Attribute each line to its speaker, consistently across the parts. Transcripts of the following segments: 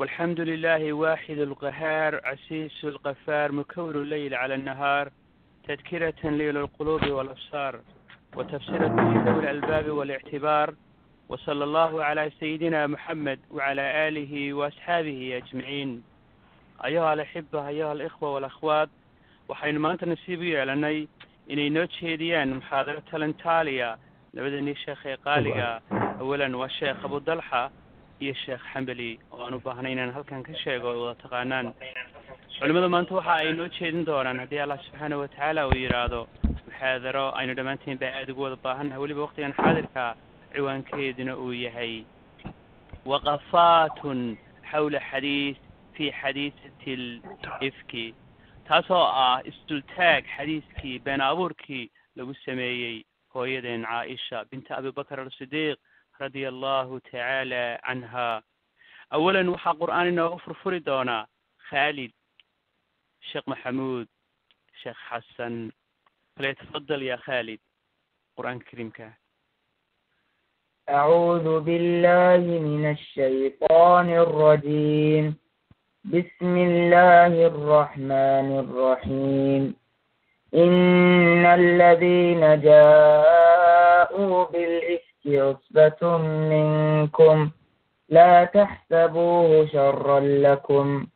Speaker 1: والحمد لله واحد القهار عسيس القفار مكور الليل على النهار تذكرة ليل القلوب والأبصار وتفسيرة لذوي الألباب والاعتبار وصلى الله على سيدنا محمد وعلى آله وأصحابه أجمعين أيها الأحبة أيها الإخوة والأخوات waxaynu maanta nasiib u yeelanay inay noo jeediyaan muxaadaro talentaaliya labadanii sheekh ee qaaliga awalan waa sheekh abudalxa iyo sheekh xambali oo aan u baahnay inaan halkan ka sheego o wada taqaanaan culimmada maanta waxa ay noo jeedin doonaan haddii allah subxaana wa tacaala uu yidhaahdo muxaadaro aynu dhammaantiin baa aada ugu wada baahannahay weliba waqtigan xaadirka ciwaankeeduna uu yahay waqafaatun xawla xadiis fi xadiisati lifki taasoo ah isdultaag xadiiskii been abuurkii lagu sameeyey hooyadeen caaisha binta abibakar alsidiiq radia allahu tacaala canha awalan waxaa qur'aan inooga furfuri doonaa khaalid sheekh maxamuud sheekh xasan falyatafadal ya khaalid qur'aanka kariimka
Speaker 2: أعوذ بالله من الشيطان الرجيم بسم الله الرحمن الرحيم إن الذين جاءوا بالإثم عصبة منكم لا تحسبوه شرا لكم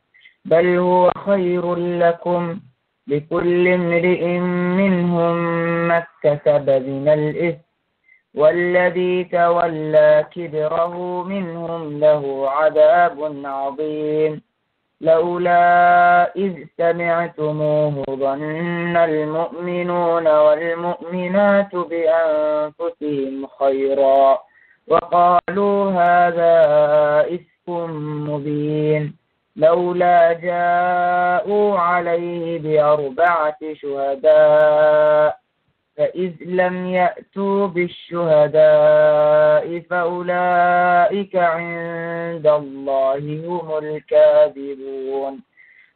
Speaker 2: بل هو خير لكم لكل امرئ منهم ما اكتسب من الإثم والذي تولى كبره منهم له عذاب عظيم لولا إذ سمعتموه ظن المؤمنون والمؤمنات بأنفسهم خيرا وقالوا هذا إفك مبين لولا جاءوا عليه بأربعة شهداء فإذ لم يأتوا بالشهداء فأولئك عند الله هم الكاذبون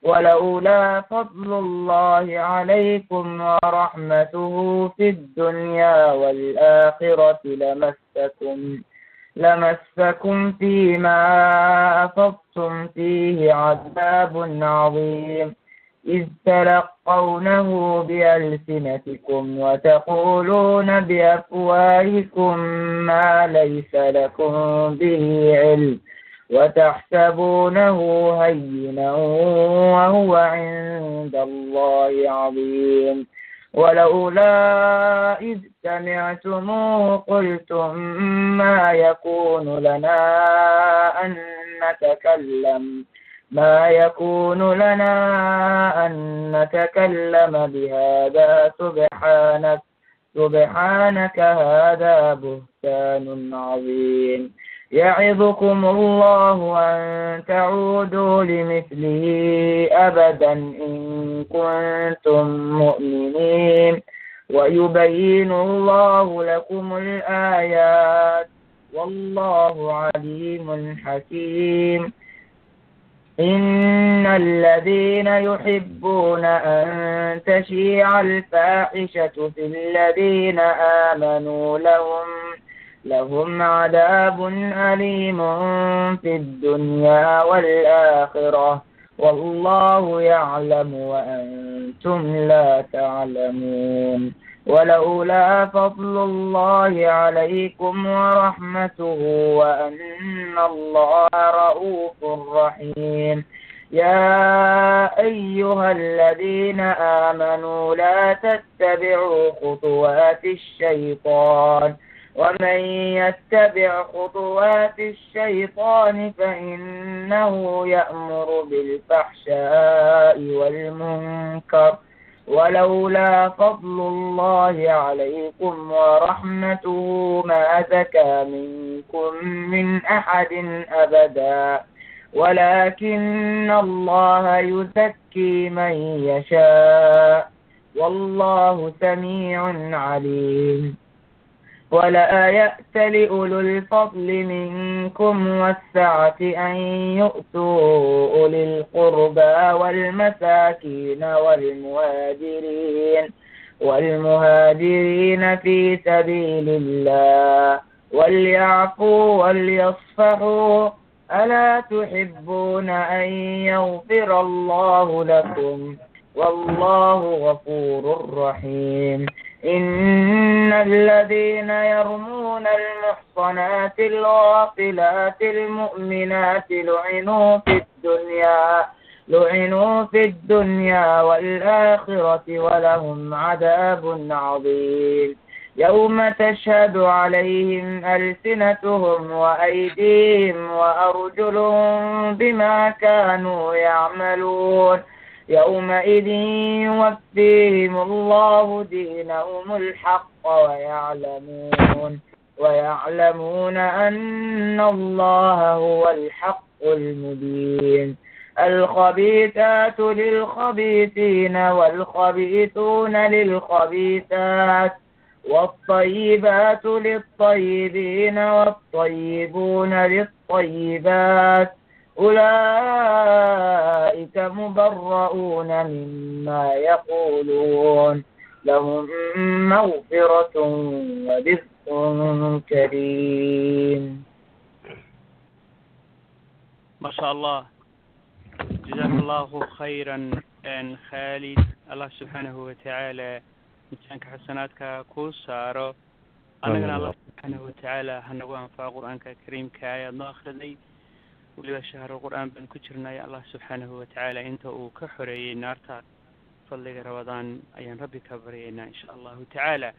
Speaker 2: ولولا فضل الله عليكم ورحمته في الدنيا والآخرة لمسكم لمسكم فيما أفضتم فيه عذاب عظيم إذ تلقونه بألسنتكم وتقولون بأفواهكم ما ليس لكم به علم وتحسبونه هينا وهو عند الله عظيم ولولا إذ سمعتموه قلتم ما يكون لنا أن نتكلم ما يكون لنا أن نتكلم بهذا سبحانك سبحانك هذا بهتان عظيم يعظكم الله أن تعودوا لمثله أبدا إن كنتم مؤمنين ويبين الله لكم الآيات والله عليم حكيم إن الذين يحبون أن تشيع الفاحشة في الذين آمنوا لهم لهم عذاب أليم في الدنيا والآخرة والله يعلم وأنتم لا تعلمون ولولا فضل الله عليكم ورحمته وأن الله رؤوف رحيم يا أيها الذين آمنوا لا تتبعوا خطوات الشيطان ومن يتبع خطوات الشيطان فإنه يأمر بالفحشاء والمنكر ولولا فضل الله عليكم ورحمته ما زكى منكم من أحد أبدا ولكن الله يزكي من يشاء والله سميع عليم ولآيات لأولو الفضل منكم والسعة أن يؤتوا أولي القربى والمساكين والمهاجرين والمهاجرين في سبيل الله وليعفوا وليصفحوا ألا تحبون أن يغفر الله لكم والله غفور رحيم إن الذين يرمون المحصنات الغافلات المؤمنات لعنوا في الدنيا لعنوا في الدنيا والآخرة ولهم عذاب عظيم يوم تشهد عليهم ألسنتهم وأيديهم وأرجلهم بما كانوا يعملون يومئذ يوفيهم الله دينهم الحق ويعلمون ويعلمون أن الله هو الحق المبين الخبيثات للخبيثين والخبيثون للخبيثات والطيبات للطيبين والطيبون للطيبات أولئك مبرؤون مما يقولون لهم مغفرة ورزق كريم
Speaker 1: ما شاء الله جزاك الله خيرا أن خالد الله سبحانه وتعالى متشانك حسناتك كوسارو أنا الله سبحانه وتعالى هنقوان فاقر أنك الكريم كآية الله weliba shahro qur-aan baan ku jirnay allah subxaanahu watacaala inta uu ka xoreeyey naarta fadliga rabadaan ayaan rabbi ka baryaynaa insha allahu tacaala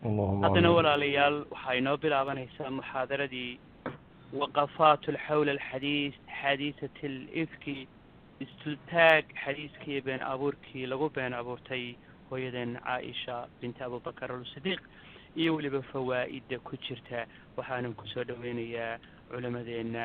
Speaker 3: haddana
Speaker 1: walaalayaal waxaa inoo bilaabanaysaa muxaadaradii waqafaat xawla alxadiis xadiisat alifki istultaag xadiiskii been abuurkii lagu been abuurtay hooyadeen caaisha binti abubakar alsidiiq iyo weliba fawaa'ida ku jirta waxaanan kusoo dhaweynayaa culamadeenna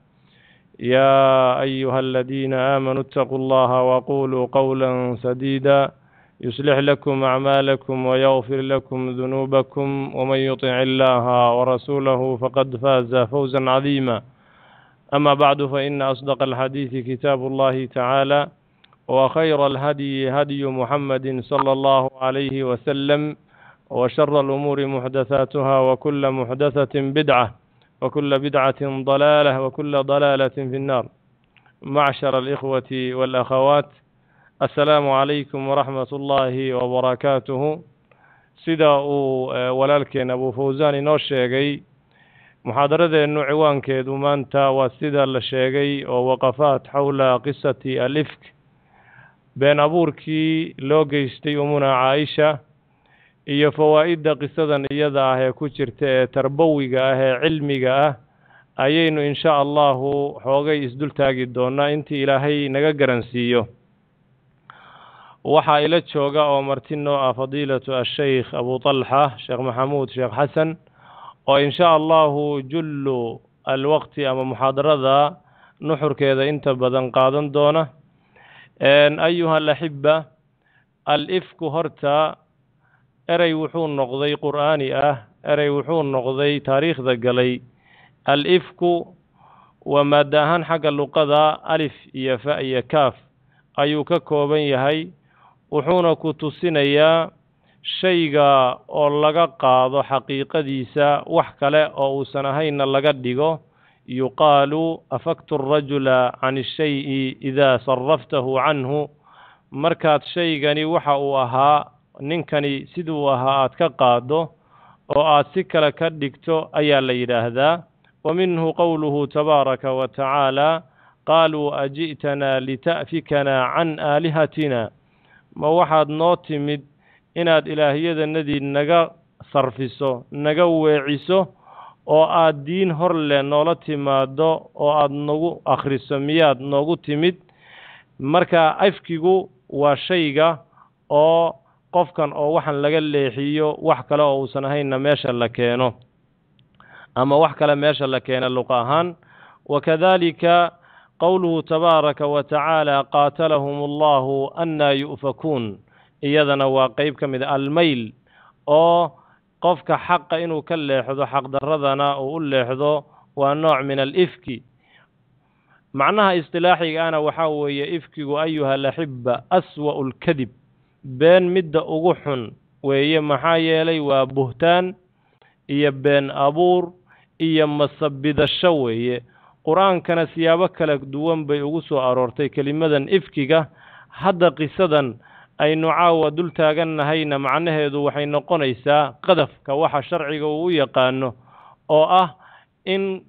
Speaker 3: يا ايها الذين امنوا اتقوا الله وقولوا قولا سديدا يصلح لكم اعمالكم ويغفر لكم ذنوبكم ومن يطع الله ورسوله فقد فاز فوزا عظيما اما بعد فان اصدق الحديث كتاب الله تعالى وخير الهدي هدي محمد صلى الله عليه وسلم وشر الامور محدثاتها وكل محدثه بدعه وكل بدعة ضلالة وكل ضلالة في النار معشر الإخوة والأخوات السلام عليكم ورحمة الله وبركاته sida uu walaalkeen abu fawsaan inoo sheegay muxaadaradeennu ciwaankeedu maanta waa sida la sheegay oo waqafaat xowla qisati alifk been abuurkii loo geystay umuna caaisha iyo fawaa'idda qisadan iyada ah ee ku jirta ee tarbawiga ah ee cilmiga ah ayaynu insha allahu xoogay isdultaagi doonaa intii ilaahay naga garansiiyo waxaa ila jooga oo marti noo ah fadiilatu asheykh abu talxa sheekh maxamuud sheekh xasan oo insha allahu jullu alwaqti ama muxaadarada nuxurkeeda inta badan qaadan doona ayuha alaxiba alifku horta erey wuxuu noqday qur'aani ah erey wuxuu noqday taariikhda galay al-ifku waa maaddo ahaan xagga luqada alif iyo fa iyo kaaf ayuu ka kooban yahay wuxuuna ku tusinayaa shayga oo laga qaado xaqiiqadiisa wax kale oo uusan ahaynna laga dhigo yuqaalu afaktu arajula can ashay-i idaa sarraftahu canhu markaad shaygani waxa uu ahaa ninkani siduu ahaa aada ka qaado oo aada si kale ka dhigto ayaa la yidhaahdaa wa minhu qowluhu tabaaraka wa tacaala qaaluu aji'tanaa lita'fikanaa can aalihatina ma waxaad noo timid inaad ilaahyadanadii naga sarfiso naga weeciso oo aad diin hor leh noola timaado oo aad nagu akhriso miyaad noogu timid marka afkigu waa shayga oo qofkan oo waxan laga leexiyo wax kale oo uusan ahaynna meesha la keeno ama wax kale meesha la keena luqa ahaan wakadalika qowluhu tabaaraka wa tacaala qaatalahum allahu annaa yu'fakuun iyadana waa qeyb ka mid a ah almayl oo qofka xaqa inuu ka leexdo xaqdarradana uu u leexdo waa nooc min alifki macnaha istilaaxiga ana waxaa weeye ifkigu ayuha alaxiba aswa'u lkadib been midda ugu xun weeye maxaa yeelay waa buhtaan iyo been abuur iyo masabidasho weeye qur-aankana siyaabo kala duwan bay ugu soo aroortay kelimadan ifkiga hadda qisadan aynu caawa dul taagannahayna macnaheedu waxay noqonaysaa qadafka waxa sharciga uu u yaqaano oo ah in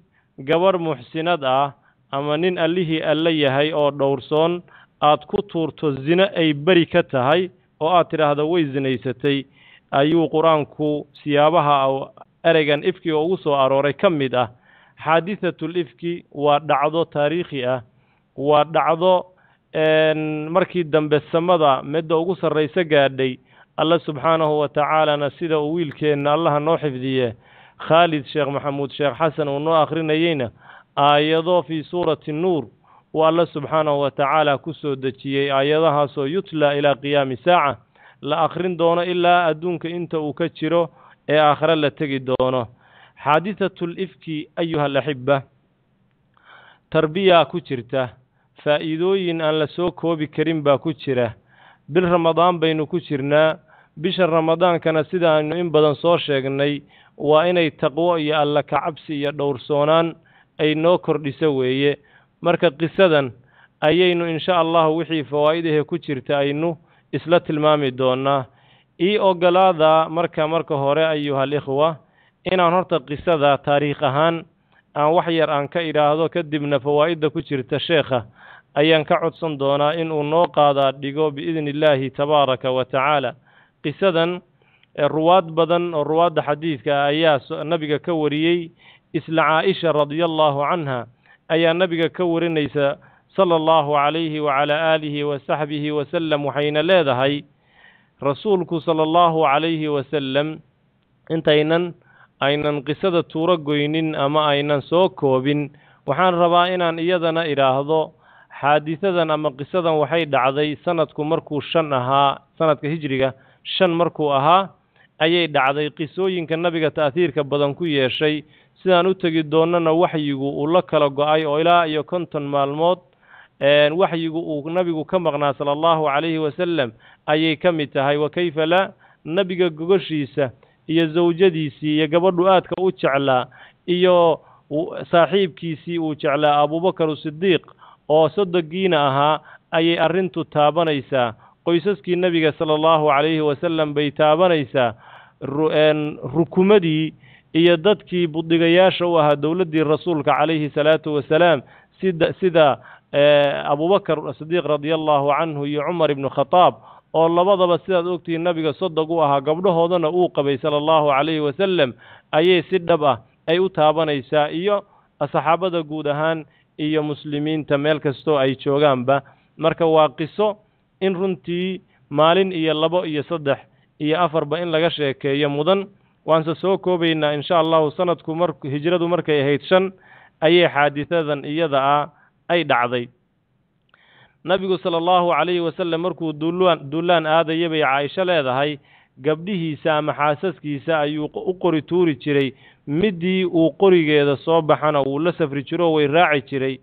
Speaker 3: gabarh muxsinad ah ama nin allihii alla yahay oo dhowrsoon aad ku tuurto zino ay beri ka tahay oo aada tidhaahdo way zinaysatay ayuu qur-aanku siyaabaha ereygan ifkiga ugu soo arooray ka mid ah xaadihatul ifki waa dhacdo taariikhi ah waa dhacdo markii dambe samada midda ugu sarrayso gaadhay alla subxaanahu wa tacaalana sida uu wiilkeenna allaha noo xifdiye khaalid sheekh maxamuud sheekh xasan uu noo akhrinayeyna aayado fii suurati nuur uu alle subxaanahu wa tacaala ku soo dejiyey aayadahaasoo yutlaa ilaa qiyaami saaca la akhrin doono ilaa adduunka inta uu ka jiro ee aakhare la tegi doono xaadidatulifki ayuha alaxibba tarbiyaa ku jirta faa'iidooyin aan la soo koobi karin baa ku jira bil ramadaan baynu ku jirnaa bisha ramadaankana sidaaynu in badan soo sheegnay waa inay taqwo iyo alla kacabsi iyo dhowrsoonaan ay noo kordhiso weeye marka qisadan ayaynu insha allahu wixii fawaa'idahee ku jirta aynu isla tilmaami doonaa ii ogolaada marka marka hore ayuhal ikhwa inaan horta qisada taariikh ahaan aan wax yar aan ka idhaahdo kadibna fawaa'idda ku jirta sheekha ayaan ka codsan doonaa inuu noo qaadaa dhigo biidni illaahi tabaaraka wa tacaala qisadan ruwaad badan oo ruwaadda xadiidka ah ayaa nabiga ka wariyey isla caaisha radia allahu canha ayaa nabiga ka warinaysa sala allahu calayhi wacalaa aalihi wasaxbihi wasalam waxayna leedahay rasuulku sala allahu calayhi wasalam intaynan aynan qisada tuuro goynin ama aynan soo koobin waxaan rabaa inaan iyadana idhaahdo xaadisadan ama qisadan waxay dhacday sanadku markuu shan ahaa sanadka hijriga shan markuu ahaa ayay dhacday qisooyinka nabiga ta'hiirka badan ku yeeshay sidaan u tegi doonnana waxyigu uu la kala go-ay oo ilaa iyo konton maalmood waxyigu uu nabigu ka maqnaa sala allahu calayhi wasalam ayay ka mid tahay wa keyfa laa nebiga gogoshiisa iyo zawjadiisii iyo gabadhu aadka u jeclaa iyo saaxiibkiisii uu jeclaa abuubakar sidiiq oo soddogiina ahaa ayay arrintu taabanaysaa qoysaskii nebiga sala allahu calayhi wasalam bay taabanaysaa rukumadii iyo dadkii budhigayaasha u ahaa dowladdii rasuulka calayhi salaatu wasalaam sida sida eh, abubakar sidiiq radia allahu canhu iyo cumar ibnu khataab oo labadaba sidaad ogtihiin nabiga sodog u ahaa gabdhahoodana uu qabay sala allahu calayhi wasalam ayay si dhab ah ay u taabanaysaa iyo saxaabada guud ahaan iyo muslimiinta meel kastoo ay joogaanba marka waa qiso in runtii maalin iyo labo iyo saddex iyo afarba in laga sheekeeyo mudan waanse soo koobaynaa insha allahu sanadku mar hijradu markay ahayd shan ayay xaadisadan iyada ah ay dhacday nabigu sala allahu calayhi wasalem markuu duulaan duulaan aadaya bay caaisho leedahay gabdhihiisa ama xaasaskiisa ayuu u qori tuuri jiray middii uu qorigeeda soo baxana uu la safri jiro way raaci jiray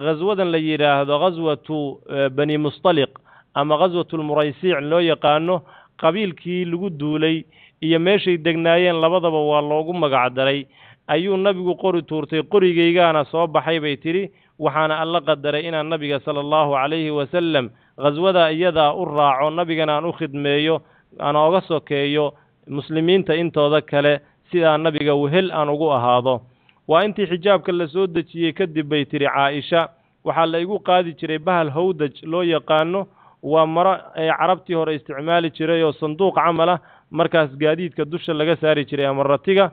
Speaker 3: khaswadan la yidhaahdo khaswatu bani mustaliq ama khaswatu lmuraysiic loo yaqaano qabiilkii lagu duulay iyo meeshay degnaayeen labadaba waa loogu magacdaray ayuu nabigu qori tuurtay qorigaygaana soo baxay bay tidhi waxaana alla qadaray inaan nabiga sala allahu calayhi wasalam khaswada iyadaa u raaco nabigana aan u khidmeeyo aan oga sokeeyo muslimiinta intooda kale sidaa nabiga wehel aan ugu ahaado waa intii xijaabka la soo dejiyey kadib bay tidhi caaisha waxaa la igu qaadi jiray bahal howdaj loo yaqaano waa maro ay carabtii hore isticmaali jiray oo sanduuq camal ah markaas gaadiidka dusha laga saari jiray ama ratiga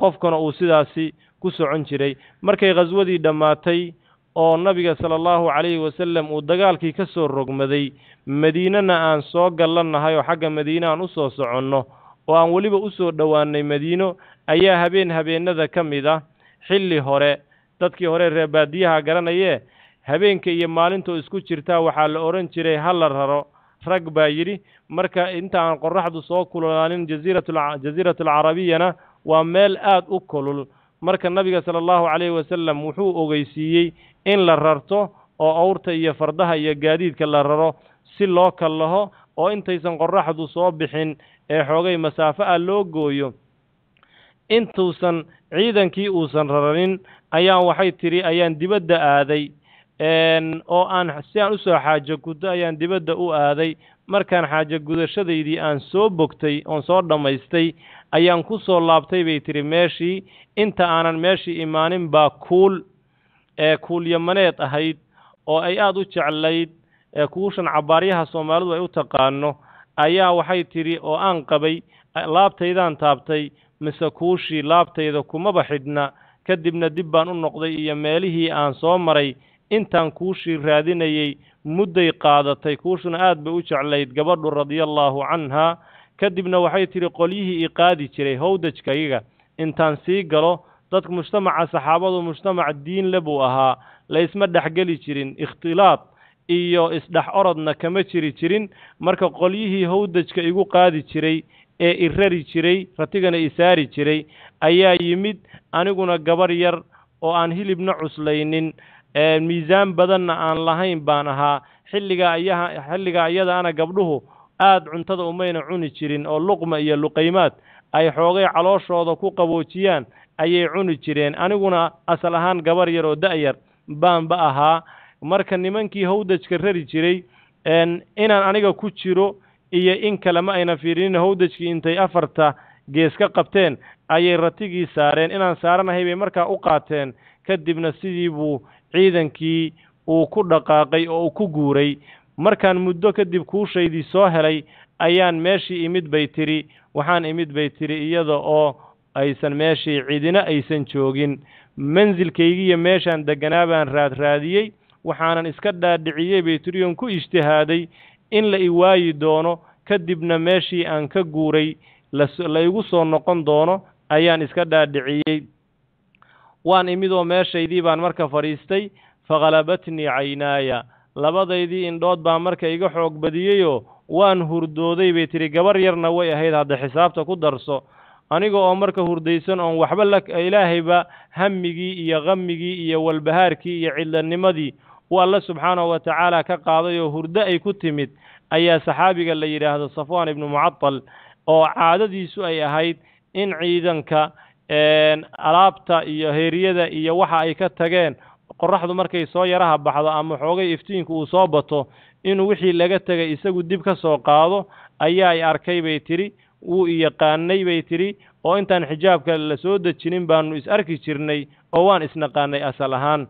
Speaker 3: qofkana uu sidaasi ku socon jiray markay khaswadii dhammaatay oo nabiga sala allahu calayhi wasalam uu dagaalkii ka soo rogmaday madiinana aan soo gallannahay oo xagga madiine aan u soo soconno oo aan weliba u soo dhowaannay madiino ayaa habeen habeenada ka mid ah xilli hore dadkii hore reer baadiyaha garanaye habeenka iyo maalintaoo isku jirtaa waxaa la odhan jiray ha la raro rag baa yidhi marka inta aan qoraxdu soo kululaanin jaziirat alcarabiyana waa meel aad u kulul marka nabiga sala allahu calayhi wasalam wuxuu ogeysiiyey in la rarto oo awrta iyo fardaha iyo gaadiidka la raro si loo kallaho oo intaysan qoraxdu soo bixin ee xoogay masaafe ah loo gooyo intuusan ciidankii uusan raranin ayaan waxay tidhi ayaan dibadda aaday oo aan si aan usoo soo xaajo gudo ayaan dibadda u aaday markaan xaajo gudashadaydii aan soo bogtay oon soo dhammaystay ayaan ku soo laabtay bay tihi meeshii inta aanan meeshii imaanin baa kuul ee kuulyamaneed ahayd oo ay aada u jeclayd ee kuushan cabaaryaha soomaalidu ay u taqaano ayaa waxay tidhi oo aan qabay laabtaydaan taabtay mise kuushii laabtayda kumaba xidhna kadibna dib baan u noqday iyo meelihii aan soo maray intaan kuushii raadinayey mudday qaadatay kuushuna aad bay u jeclayd gabadhu radiallaahu canhaa kadibna waxay tidhi qolyihii i qaadi jiray howdajkayaga intaan sii galo dadka mujtamaca saxaabadu mujtamac diinle buu ahaa laysma dhexgeli jirin ikhtilaad iyo isdhex orodna kama jiri jirin marka qolyihii howdajka igu qaadi jiray ee i rari jiray ratigana i saari jiray ayaa yimid aniguna gabar yar oo aan hilibna cuslaynin miisaan badanna aan lahayn baan ahaa xilligaa aya xilligaa iyadaana gabdhuhu aada cuntada umayna cuni jirin oo luqma iyo luqaymaad ay xoogay calooshooda ku qaboojiyaan ayay cuni jireen aniguna asal ahaan gabar yar oo da-yar baanba ahaa marka nimankii hawdajka rari jiray inaan aniga ku jiro iyo in kale ma ayna fiirinin hawdajkii intay afarta gees ka qabteen ayay ratigii saareen inaan saaranahay bay markaa u qaateen kadibna sidii buu ciidankii uu ku dhaqaaqay oo uu ku guuray markaan muddo kadib kuushaydii soo helay ayaan meeshii imid bay tidhi waxaan imid bay tidhi iyada oo aysan meeshii cidina aysan joogin manzilkaygiiyo meeshaan degganaa baan raadraadiyey waxaanan iska dhaadhiciyey bay tidhi oon ku ijtihaaday in la iwaayi doono kadibna meeshii aan ka guuray la igu soo noqon doono ayaan iska dhaadhiciyey waan imid oo meeshaydii baan marka fadhiistay fakhalabatnii caynaaya labadaydii indhood baa marka iga xoog badiyeyoo waan hurdooday bay tihi gabar yarna way ahayd hadda xisaabta ku darso aniga oo marka hurdaysan oon waxba la ilaahayba hammigii iyo qamigii iyo walbahaarkii iyo cidlanimadii u alle subxaanahu wa tacaala ka qaaday oo hurdo ay ku timid ayaa saxaabiga la yidhaahdo safwaan ibnu mucatal oo caadadiisu ay ahayd in ciidanka alaabta iyo heeriyada iyo waxa ay ka tageen qoraxdu markay soo yaraha baxdo ama xoogay iftiinku uu soo bato inuu wixii laga tegay isagu dib ka soo qaado ayaa arkay bay tidhi wuu iyaqaanay bay tidhi oo intaan xijaabka lasoo soo dejinin baanu is arki jirnay oo waan isnaqaanay asal ahaan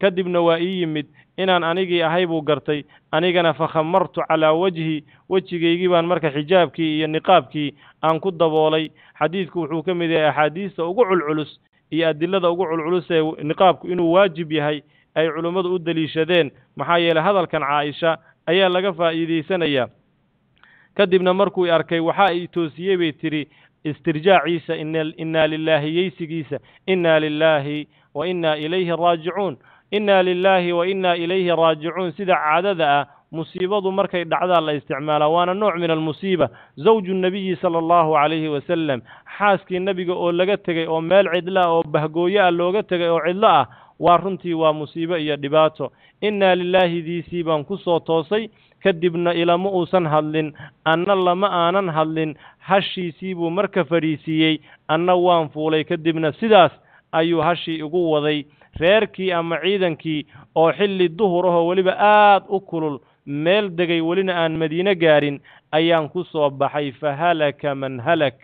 Speaker 3: kadibna waa ii yimid inaan anigii ahay buu gartay anigana fakhamartu calaa wejhi wejigaygii baan marka xijaabkii iyo niqaabkii aan ku daboolay xadiidku wuxuu ka mid yahay axaadiista ugu culculus iyo adilada ugu culculus ee niqaabku inuu waajib yahay ay culummadu u deliishadeen maxaa yeelay hadalkan caaisha ayaa laga faa'iidaysanayaa kadibna markuu arkay waxaa i toosiyey bay tidhi istirjaaciisa innaa lilaahi yeysigiisa innaa lilaahi wa innaa ilayhi raajicuun innaa lilaahi wa innaa ilayhi raajicuun sida caadada ah musiibadu markay dhacdaa la isticmaalaa waana nooc min almusiiba zawju nebiyi sala allahu calayhi wasalam xaaskii nebiga oo laga tegay oo meel cidla ah oo bahgooyo ah looga tegay oo cidlo ah waa runtii waa musiibo iyo dhibaato innaa diisii baan ku soo toosay kadibna ilama uusan hadlin anna lama aanan hadlin hashiisii buu marka fadhiisiiyey anna waan fuulay kadibna sidaas ayuu hashii igu waday reerkii ama ciidankii oo xilli duhur ahoo weliba aad u kulul meel degay welina aan madiine gaarin ayaan ku soo baxay fa halaka man halak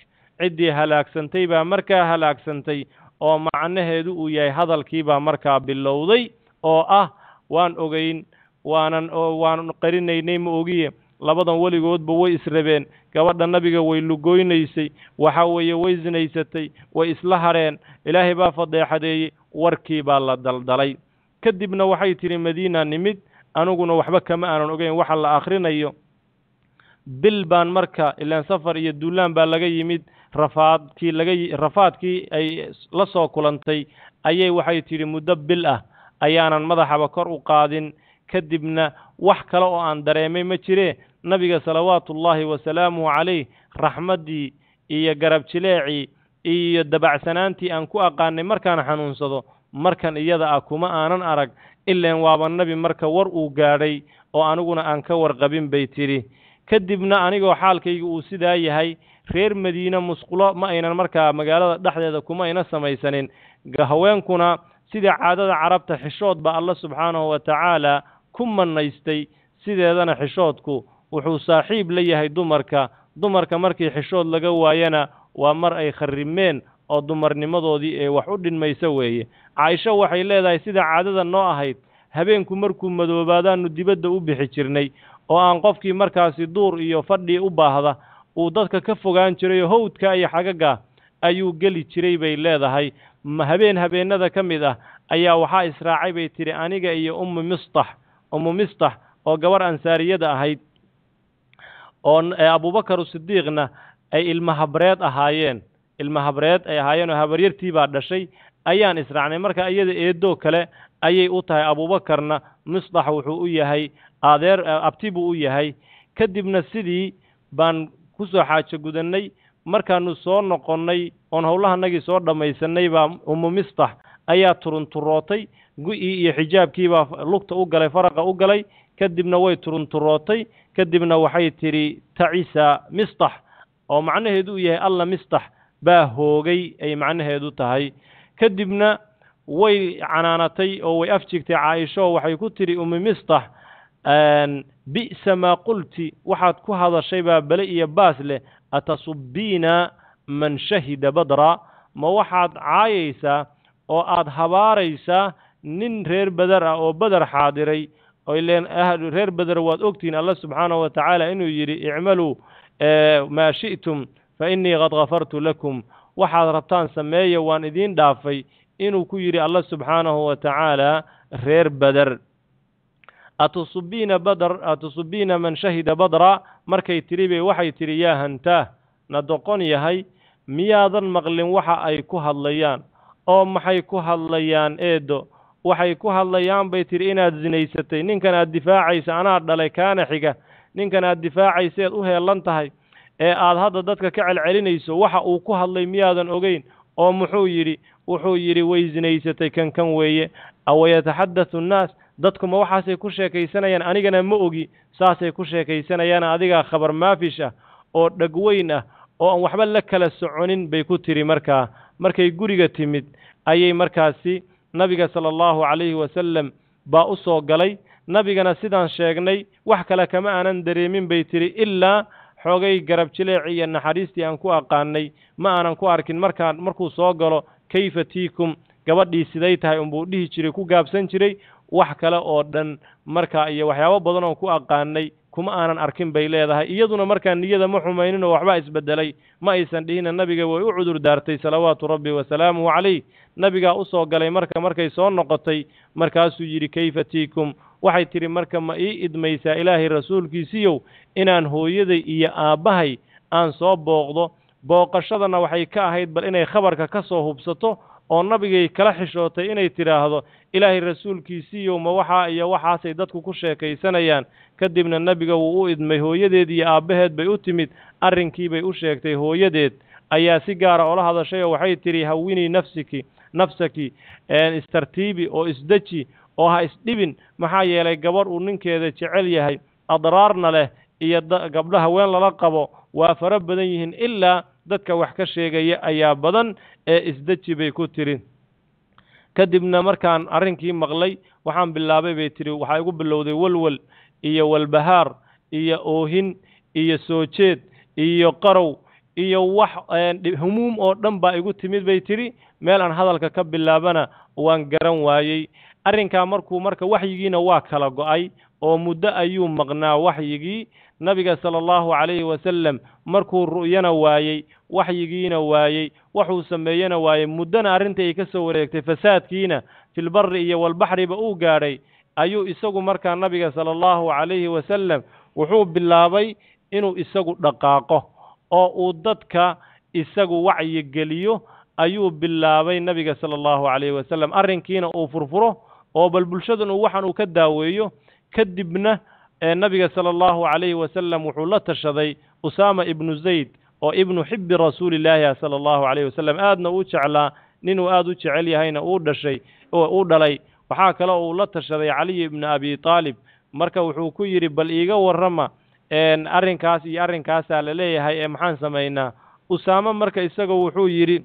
Speaker 3: ciddii halaagsantay baa markaa halaagsantay oo macnaheedu uu yahay hadalkii baa markaa bilowday oo ah waan ogeyn waanan waan qarinaynay ma ogiye labadan weligoodba way israbeen gabadha nabiga way lugoynaysay waxa weeye way sinaysatay way isla hadheen ilaahay baa fadeexadeeyey warkii baa la daldalay kadibna waxay tidhi madiina nimid aniguna waxba kama aanan ogeyn waxa la akhrinayo bil baan marka ilaan safar iyo duulaan baa laga yimid rafaadkii laga rafaadkii ay la soo kulantay ayay waxay tidhi muddo bil ah ayaanan madaxaba kor u qaadin kadibna wax kale oo aan dareemay ma jiree nabiga salawaatu wasalaamuhu calayh raxmaddii iyo garab jileecii iyo dabacsanaantii aan ku aqaanay markaan xanuunsado markan iyada ah kuma aanan arag ileen waaba nebi marka war uu gaadhay oo aniguna aan ka warqabin bay tidhi kadibna anigoo xaalkayga uu sidaa yahay reer madiine musqulo ma aynan markaa magaalada dhexdeeda kuma ayna samaysanin haweenkuna sida caadada carabta xishood baa alla subxaanahu wa tacaala ku mannaystay sideedana xishoodku wuxuu saaxiib la yahay dumarka dumarka markii xishood laga waayana waa mar ay kharimeen oo dumarnimadoodii ee wax u dhinmaysa weeye caaisho waxay leedahay sida caadada noo ahayd habeenku markuu madoobaadaannu dibadda u bixi jirnay oo aan qofkii markaasi duur iyo fadhii u baahda uu dadka ka fogaan jirayo howdka iyo xagaga ayuu geli jiray bay leedahay habeen habeennada ka mid ah ayaa waxaa israacay bay tidhi aniga iyo ummu mistax ummu mistax oo gabar ansaariyada ahayd oo abubakar sidiiqna ay ilmahabreed ahaayeen ilmahabreed ay ahaayeen oo habaryartii baa dhashay ayaan israacnay marka iyada eedoo kale ayay u tahay abuubakarna misbax wuxuu u yahay adeer abti buu u yahay kadibna sidii baan ku soo xaajo gudannay markaannu soo noqonnay oon howlahanagii soo dhammaysannay baa ummu misbax ayaa turunturootay gu-ii iyo xijaabkiibaa lugta u galay faraqa u galay kadibna way turunturootay kadibna waxay tidhi tacisa mistax oo macnaheedu uu yahay alla mistax baa hoogay ay macnaheedu tahay kadibna way canaanatay oo way afjigtay caaisho oo waxay ku tidhi umi mistax bi'sa maa qulti waxaad ku hadashay baa bale iyo baas leh atasubbiina man shahida badra ma waxaad caayaysaa oo aad habaaraysaa nin reer badar ah oo badar xaadiray oy leen reer bedar waad ogtihiin allah subxaanahu wa tacaala inuu yidhi icmaluu eh, maa shi'tum fa innii qad kafartu lakum waxaad rabtaan sameeya waan idiin dhaafay inuu ku yidhi allah subxaanahu wa tacaala reer beder atusubiina badr atusubiina man shahida badra markay tidhi bay waxay tidhi yaa hantaah na doqon yahay miyaadan maqlin waxa ay ku hadlayaan oo maxay ku hadlayaan eedo waxay ku hadlayaan bay tidhi inaad zinaysatay ninkan aad difaacaysa anaad dhalay kaana xiga ninkan aad difaacayseed u heellan tahay ee aada hadda dadka ka celcelinayso waxa uu ku hadlay miyaadan ogeyn oo muxuu yidhi wuxuu yidhi way zinaysatay kan kan weeye awayataxaddathu nnaas ma waxaasay ku sheekaysanayaan anigana ma ogi saasay ku sheekaysanayaan adigaa khabar maafish ah oo dhagweyn ah oo aan waxba la kala soconin bay ku tiri markaa markay guriga timid ayay markaasi nabiga sala allahu calayhi wasalam baa u soo galay nabigana sidaan sheegnay wax kale kama aanan dareemin bay tidhi ilaa xoogay garab jileecii iyo naxariistii aan ku aqaanay ma aanan ku arkin markaa markuu soo galo kayfa tiikum gabadhii siday tahay unbuu dhihi jiray ku gaabsan jiray wax kale oo dhan markaa iyo waxyaabo badan oon ku aqaanay kuma aanan arkin bay leedahay iyaduna markaa niyada ma xumaynin oo waxbaa isbeddelay ma aysan dhihina nabiga way u cudur daartay salawaatu rabbi wasalaamuhu calayh nabigaa u soo galay marka markay soo noqotay markaasuu yidhi kayfa tiikum waxay tidhi marka ma ii idmaysaa ilaahay rasuulkiisiiyow inaan hooyaday iyo aabbahay aan soo booqdo booqashadana waxay ka ahayd bal inay khabarka ka soo hubsato oo nabigay kala xishootay inay tidhaahdo ilaahay rasuulkiisiiyow ma waxaa iyo waxaasay dadku ku sheekaysanayaan kadibna nebiga wuu u idmay hooyadeed iyo aabbaheed bay u timid arrinkiibay u sheegtay hooyadeed ayaa si gaara oola hadashay oo waxay tidhi hawinii nafsiki nafsaki istartiibi oo isdeji oo ha isdhibin maxaa yeelay gabar uu ninkeeda jecel yahay adraarna leh iyo gabdho haween lala qabo waa fara badan yihiin ilaa dadka wax ka sheegaya ayaa badan ee isdeji bay ku tiri kadibna markaan arrinkii maqlay waxaan bilaabay bay tiri waxaa igu bilowday walwal iyo walbahaar iyo oohin iyo soo jeed iyo qarow iyo wax eh, humuum oo dhan baa igu timid bay tidhi meel aan hadalka ka bilaabana waan garan waayey arrinkaa markuu marka waxyigiina waa kala go'ay oo muddo ayuu maqnaa waxyigii nabiga sala allahu calayhi wasallam markuu ru'yana waayey waxyigiina waayey wuxuu sameeyena waayey muddona arrintii ay ka soo wareegtay fasaadkiina filbarri iyo walbaxriba uu gaadhay ayuu isagu markaa nabiga sala allahu calayhi wasallam wuxuu bilaabay inuu isagu dhaqaaqo oo uu dadka isagu wacyi geliyo ayuu bilaabay nabiga sala allahu calayhi wasalam arrinkiina uu furfuro oo bal bulshadan uu waxaan uu ka daaweeyo kadibna ee sala allahu calayhi wasalam wuxuu la tashaday usaama ibnu zayd oo ibnu xibbi rasuulillaahi sala allahu calayhi wasalam aadna uu jeclaa ninuu aada u jecel yahayna uu dhashay uu dhalay waxaa kale uu la tashaday caliy ibni abi taalib marka wuxuu ku yidhi bal iiga warrama arrinkaas iyo arrinkaasaa la leeyahay ee maxaan samaynaa usaamo marka isaga wuxuu yidhi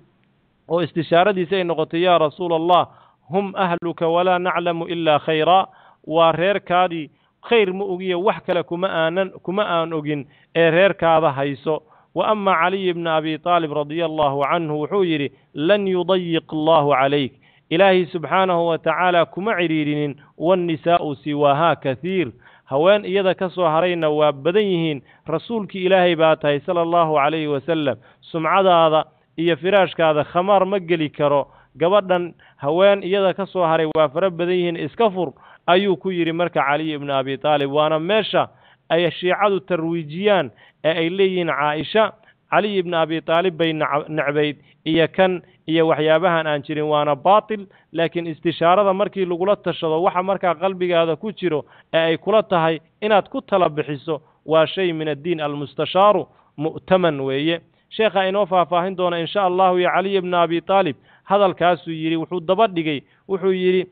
Speaker 3: oo istishaaradiisi ay noqotay yaa rasuula allah hum ahluka walaa naclamu ilaa khayra waa reerkaadii khayr ma ogiya wax kale kuma aanan kuma aan ogin ee reerkaada hayso wa ama caliy bna abi taalib radia allahu canhu wuxuu yidhi lan yudayiq allaahu calayk ilaahay subxaanahu wa tacaala kuma cidhiidhinin wannisaau siwaahaa kahiir haween iyada ka soo harayna waa badan yihiin rasuulkii ilaahay baa tahay sala allahu calayhi wasallam sumcadaada iyo firaashkaada khamaar ma geli karo gabadhan haween iyada ka soo haray waa fara badan yihiin iska fur ayuu ku yidhi marka caliy ibni abi taalib waana meesha ay shiicadu tarwiijiyaan ee ay leeyihiin caaisha caliy ibni abi aalib bay necbayd iyo kan iyo waxyaabahan aan jirin waana baatil laakiin istishaarada markii lagula tashado waxa markaa qalbigaada ku jiro ee ay kula tahay inaad ku tala bixiso waa shay min addiin almustashaaru mu'taman weeye sheekha inoo faahfaahin doona insha allahu ya caliy ibna abi aalib hadalkaasuu yidhi wuxuu daba dhigay wuxuu yidhi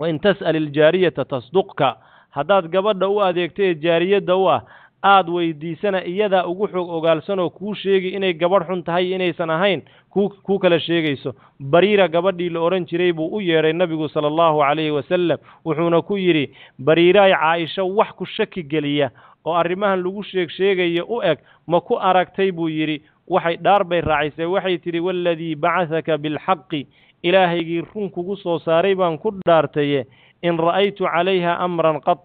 Speaker 3: wain tas'al iljaariyata tasduqka haddaad gabadha u adeegto ee jaariyadda u ah aad weydiisana iyadaa ugu xoog ogaalsanoo kuu sheegi inay gabadh xun tahay inaysan ahayn kuu kala sheegayso bariira gabadhii la odhan jiray buu u yeedhay nabigu sala allahu calayhi wasalam wuxuuna ku yidhi bariiraay caaisho wax ku shaki geliya oo arrimahan lagu sheeg sheegaya u eg ma ku aragtay buu yidhi waxay dhaar bay raacisay waxay tidhi waladii bacahaka bilxaqi ilaahaygii run kugu soo saaray baan ku dhaartaye in ra'aytu calayha amran qad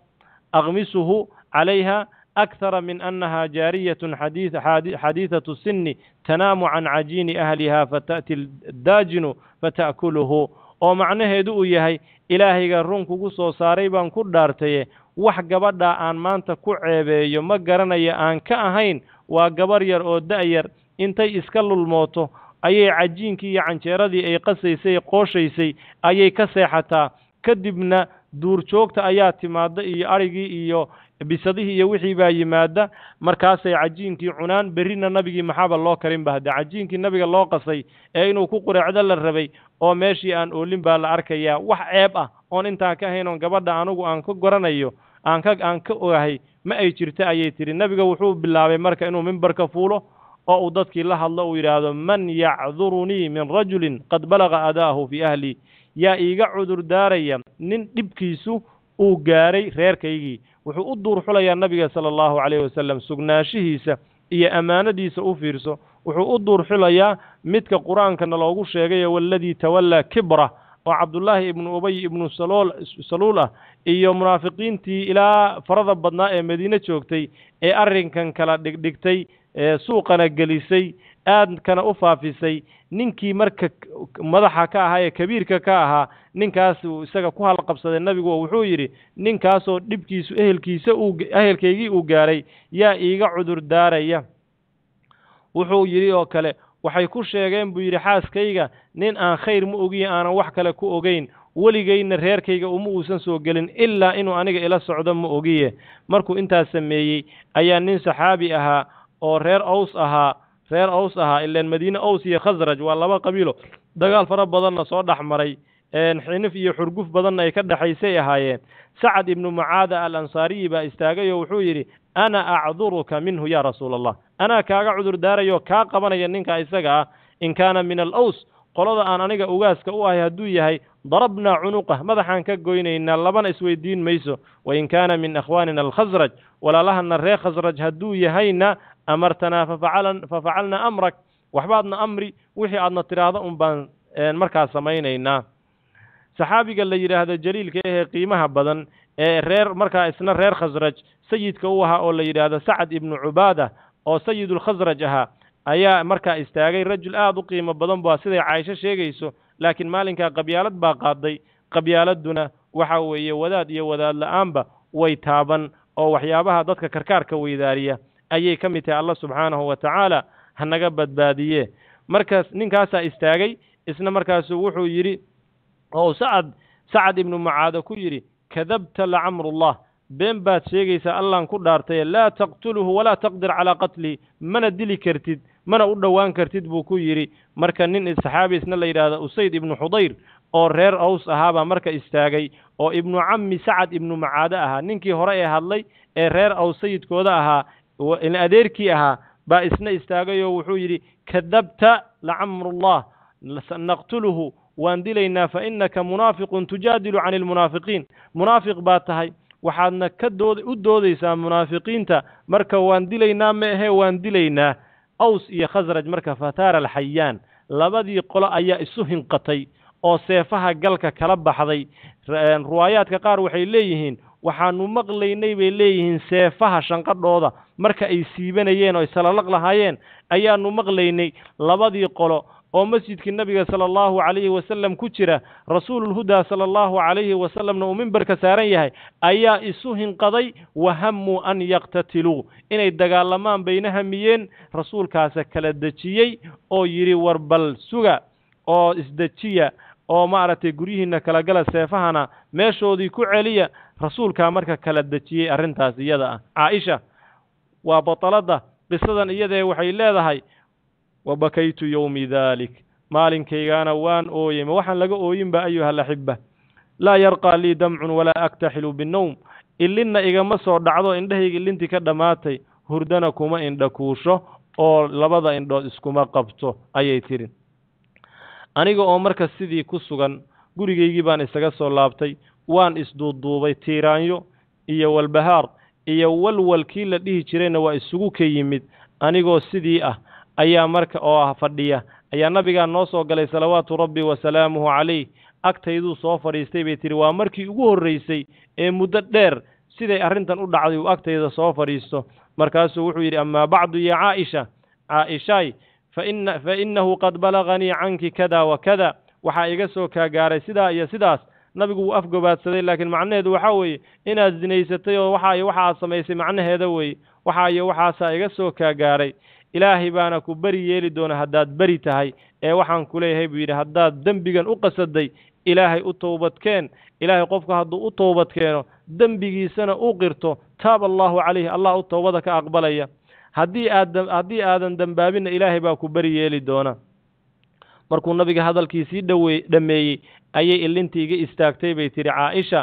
Speaker 3: aqmisuhu calayha أكثر من أنها جارية حديث حديثة السن تنام عن عجين أهلها daajinu الداجن فتأكله oo macnaheedu uu yahay ilaahayga run kugu soo saaray baan ku dhaartaye wax gabadhaa aan maanta ku ceebeeyo ma garanaya aan ka ahayn waa gabar yar oo da'yar intay iska lulmooto ayay cajiinkii iyo canjeeradii ay qasaysay qooshaysay ayay ka seexataa kadibna duurjoogta ayaa timaadda iyo arigii iyo bisadihii iyo wixii baa yimaada markaasay cajiinkii cunaan berrina nabigii maxaaba loo karin ba hadde cajiinkii nabiga loo qasay ee inuu ku qureecdo la rabay oo meeshii aan oolin baa la arkayaa wax ceeb ah oon intaan ka haynoon gabadha anugu aan ka goranayo aan ka aan ka ogahay ma ay jirto ayay tidhi nabiga wuxuu bilaabay marka inuu mimbarka fuulo oo uu dadkii la hadlo uu yidhaahdo man yacdurunii min rajulin qad balaqa adaahu fii ahlii yaa iiga cudur daaraya nin dhibkiisu uu gaaray reerkaygii wuxuu u duurxulayaa nabiga sala allahu calayhi wasalam sugnaanshihiisa iyo ammaanadiisa u fiirso wuxuu u duurxulayaa midka qur-aankana loogu sheegayo waaladii tawallaa kibra oo cabdullaahi ibnu ubay ibnu salool saluul ah iyo munaafiqiintii ilaa farada badnaa ee madiine joogtay ee arrinkan kala dhigdhigtay ee suuqana gelisay aadkana u faafisay ninkii marka madaxa ka ahaa ee kabiirka ka ahaa ninkaas uu isaga ku halqabsaday nabigu oo wuxuu yidhi ninkaasoo dhibkiisu ehelkiisa uu ehelkaygii uu gaaray yaa iiga cudur daaraya wuxuu yidhi oo kale waxay ku sheegeen buu yidhi xaaskayga nin aan khayr ma ogiyo aanan wax kale ku ogeyn weligaydna reerkayga uma uusan soo gelin ilaa inuu aniga ila socdo ma ogiye markuu intaas sameeyey ayaa nin saxaabi ahaa oo reer aws ahaa reer aws ahaa ileen madiine aws iyo khasraj waa laba qabiilo dagaal fara badanna soo dhex maray xinif iyo xurguf badanna ay ka dhexaysay ahaayeen sacad ibnu mucaada al ansaariyi baa istaagay oo wuxuu yidhi ana acduruka minhu yaa rasuul allah anaa kaaga cudur daarayo kaa qabanaya ninka isaga ah in kaana min alaws qolada aan aniga ugaaska u ahay hadduu yahay darabnaa cunuqah madaxaan ka goynaynaa labana isweydiin mayso in kaana min akhwaanina alkhasraj walaalahana reer khasraj hadduu yahayna amartanaa fafacalna amrak waxbaadna amri wixii aadna tidhaahdo unbaan baan markaas samaynaynaa saxaabiga la yidhaahdo jaliilka ehee qiimaha badan ee reer markaa isna reer khasraj sayidka u ahaa oo la yidhaahdo sacad ibnu cubaada oo sayidul khasraj ahaa ayaa markaa istaagay rajul aada u qiimo badan bua siday caaisho sheegayso laakiin maalinkaa qabyaalad baa qaaday qabyaaladduna waxa weeye wadaad iyo wadaad la-aanba way taaban oo waxyaabaha dadka karkaarka weydaariya ayay ka mid tahay alla subxaanahu wa tacaala naga badbaadiye markaas ninkaasaa istaagay isna markaasu wuxuu yidhi oo sacad sacad ibnu mucaado ku yidhi kadabta lacamrullah been baad sheegaysaa allaan ku dhaartaye laa taqtuluhu walaa taqdir calaa qatlii mana dili kartid mana u dhowaan kartid buu ku yidhi marka nin saxaabi isna la yidhaahdo usayd ibnu xudayr oo reer aws ahaabaa marka istaagay oo ibnu cammi sacad ibnu macaado ahaa ninkii hore ee hadlay ee reer aws sayidkooda ahaa in adeerkii ahaa baa isna istaagayoo wuxuu yidhi kadabta lacamrullah naqtuluhu waan dilaynaa fa innaka munaafiqun tujaadilu cani almunaafiqiin munaafiq baa tahay waxaadna ka dood u doodaysaa munaafiqiinta marka waan dilaynaa ma ahee waan dilaynaa aws iyo khasraj marka fataara alxayaan labadii qolo ayaa isu hinqatay oo seefaha galka kala baxday riwaayaadka qaar waxay leeyihiin waxaanu maqlaynay bay leeyihiin seefaha shanqadhooda marka ay siibanayeen oo ay salalaq lahaayeen ayaanu maqlaynay labadii qolo oo masjidkii nebiga sala allahu calayhi wasalam ku jira rasuululhudaa sala allahu calayhi wasalamna uu mimbarka saaran yahay ayaa isu hinqaday wa wahamuu an yaktatiluu inay dagaalamaan bayna hamiyeen rasuulkaasa kala dejiyey oo yidhi war bal suga oo isdejiya oo maaragtay guryihiinna kala gala seefahana meeshoodii ku celiya rasuulkaa marka kala dejiyey arrintaas iyada ah caaisha waa bataladda qisadan iyadee waxay leedahay wabakaytu yowmi daalik maalinkaygaana waan ooyey ma waxaan laga ooyinba ayuha alaxiba laa yarqaa lii damcun walaa aktaxilu binowm ilinna igama soo dhacdo indhahayga ilintii ka dhammaatay hurdana kuma indhakuusho oo labada indhood iskuma qabto ayay tidhi aniga oo marka sidii ku sugan gurigaygii baan isaga soo laabtay waan isduuduubay tiiraanyo iyo walbahaar iyo walwalkii la dhihi jirayna waa isugu ka yimid anigoo sidii ah ayaa marka oo ah fadhiya ayaa nabigaa noo soo galay salawaatu rabbi wasalaamuhu calayh agtayduu soo fadhiistay bay tihi waa markii ugu horreysay ee muddo dheer siday arrintan u dhacday uu agtayda soo fadhiisto markaasuu wuxuu yidhi amaa bacdu ya caaisha caaishaay innahu qad balaganii canki kada wa kada waxaa iga soo kaagaaray sidaa iyo sidaas nabigu wuu afgobaadsaday laakiin macnaheedu waxaa weeye inaad zinaysatay oo waxaa iyo waxaad samaysay macnaheeda weeye waxaa iyo waxaasaa iga soo kaagaaray ilaahay baana ku beri yeeli doona haddaad beri tahay ee waxaan ku leeyahay buu yidhi haddaad dembigan u qasaday ilaahay u towbadkeen ilaahay qofka hadduu u towbadkeeno dembigiisana u qirto taab allaahu calayhi allah u towbada ka aqbalaya haddii aad haddii aadan dembaabinna ilaahay baa ku beri yeeli doona markuu nabiga hadalkiisii dhawey dhammeeyey ayay ilintii iga istaagtay bay tidhi caaisha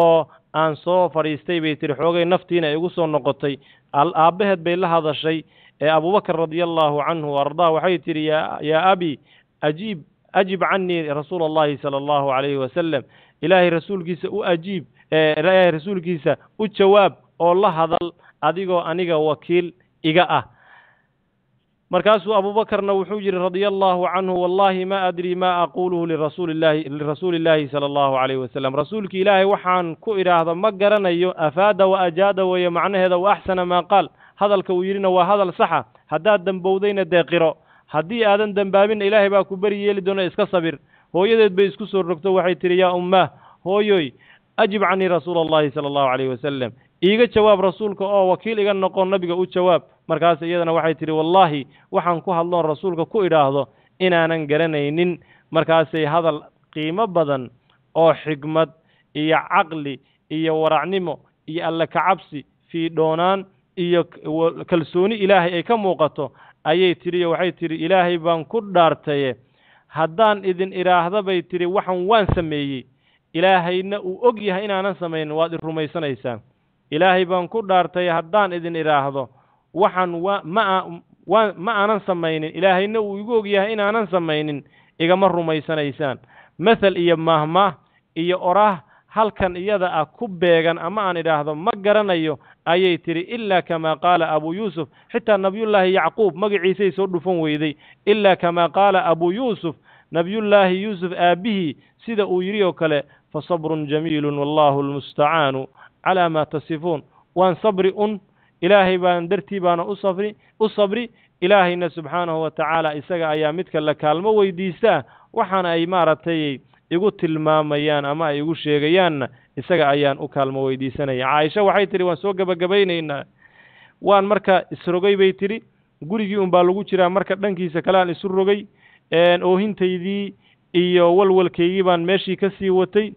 Speaker 3: oo aan soo fadhiistay bay tidhi xoogay naftiina ay igu soo noqotay aabbaheed bay la hadashay ee abubakar radia allahu canhu ardaa waxay tidhi yaa abi ajiib ajib canii rasuula allahi sala allahu calayhi wasalam ilaahay rasuulkiisa u ajiib ilaahay rasuulkiisa u jawaab oo la hadal adigoo aniga wakiil iga ah markaasuu abuubakarna wuxuu yidhi radia allaahu canhu wallaahi maa adrii maa aquuluhu lirasuulilahi lirasuuli sala allahu calayhi wasalam rasuulki ilaahay waxaan ku idhaahda ma garanayo afaada wa ajaada weeye macnaheeda wa axsana maa qaal hadalka uu yidhina waa hadal saxa haddaad dembowdayna deeqiro haddii aadan dembaabinna ilaahay baa ku beri yeeli doona iska sabir hooyadeed bay isku soo rogto waxay tidhi yaa ummah hooyoy ajib canii rasuula allahi sala allahu calayhi wasalam iiga jawaab rasuulka oo wakiil iga noqon nabiga u jawaab markaas iyadana waxay tidhi wallaahi waxaan ku hadloon rasuulka ku idhaahdo inaanan garanaynin markaasay hadal qiimo badan oo xigmad iyo caqli iyo waracnimo iyo alla kacabsi fiidhoonaan iyo kalsooni ilaahay ay ka muuqato ayay tidhiyo waxay tidhi ilaahay baan ku dhaartaye haddaan idin idhaahda bay tidhi waxan waan sameeyey ilaahayna uu og yahay inaanan samaynin waad i rumaysanaysaan ilaahay baan ku dhaartaye haddaan idin idhaahdo waxaan ma aanan samaynin ilaahayna uu igu og yahay inaanan samaynin igama rumaysanaysaan methel iyo mahmaah iyo oraah halkan iyada ah ku beegan ama aan idhaahdo ma garanayo ayay tidhi ilaa kamaa qaala abuu yuusuf xitaa nabiyullaahi yacquub magiciisay soo dhufan weyday ilaa kamaa qaala abuu yuusuf nabiyullaahi yuusuf aabbihii sida uu yidhi oo kale fa sabrun jamiilun wallaahu almustacaanu calaa maa tasifuun waan sabri un ilaahay baan dartii baana u safri u sabri ilaahayna subxaanahu wa tacaala isaga ayaa midka la kaalmo weydiistaa waxaana ay maaragtay igu tilmaamayaan ama ay igu sheegayaanna isaga ayaan u kaalmo weydiisanaya caaisha waxay tidhi waan soo gabagabaynaynaa waan marka isrogay bay tidhi gurigii unbaa lagu jiraa marka dhankiisa kale aan isu rogay oohintaydii iyo walwalkaygii baan meeshii ka sii watay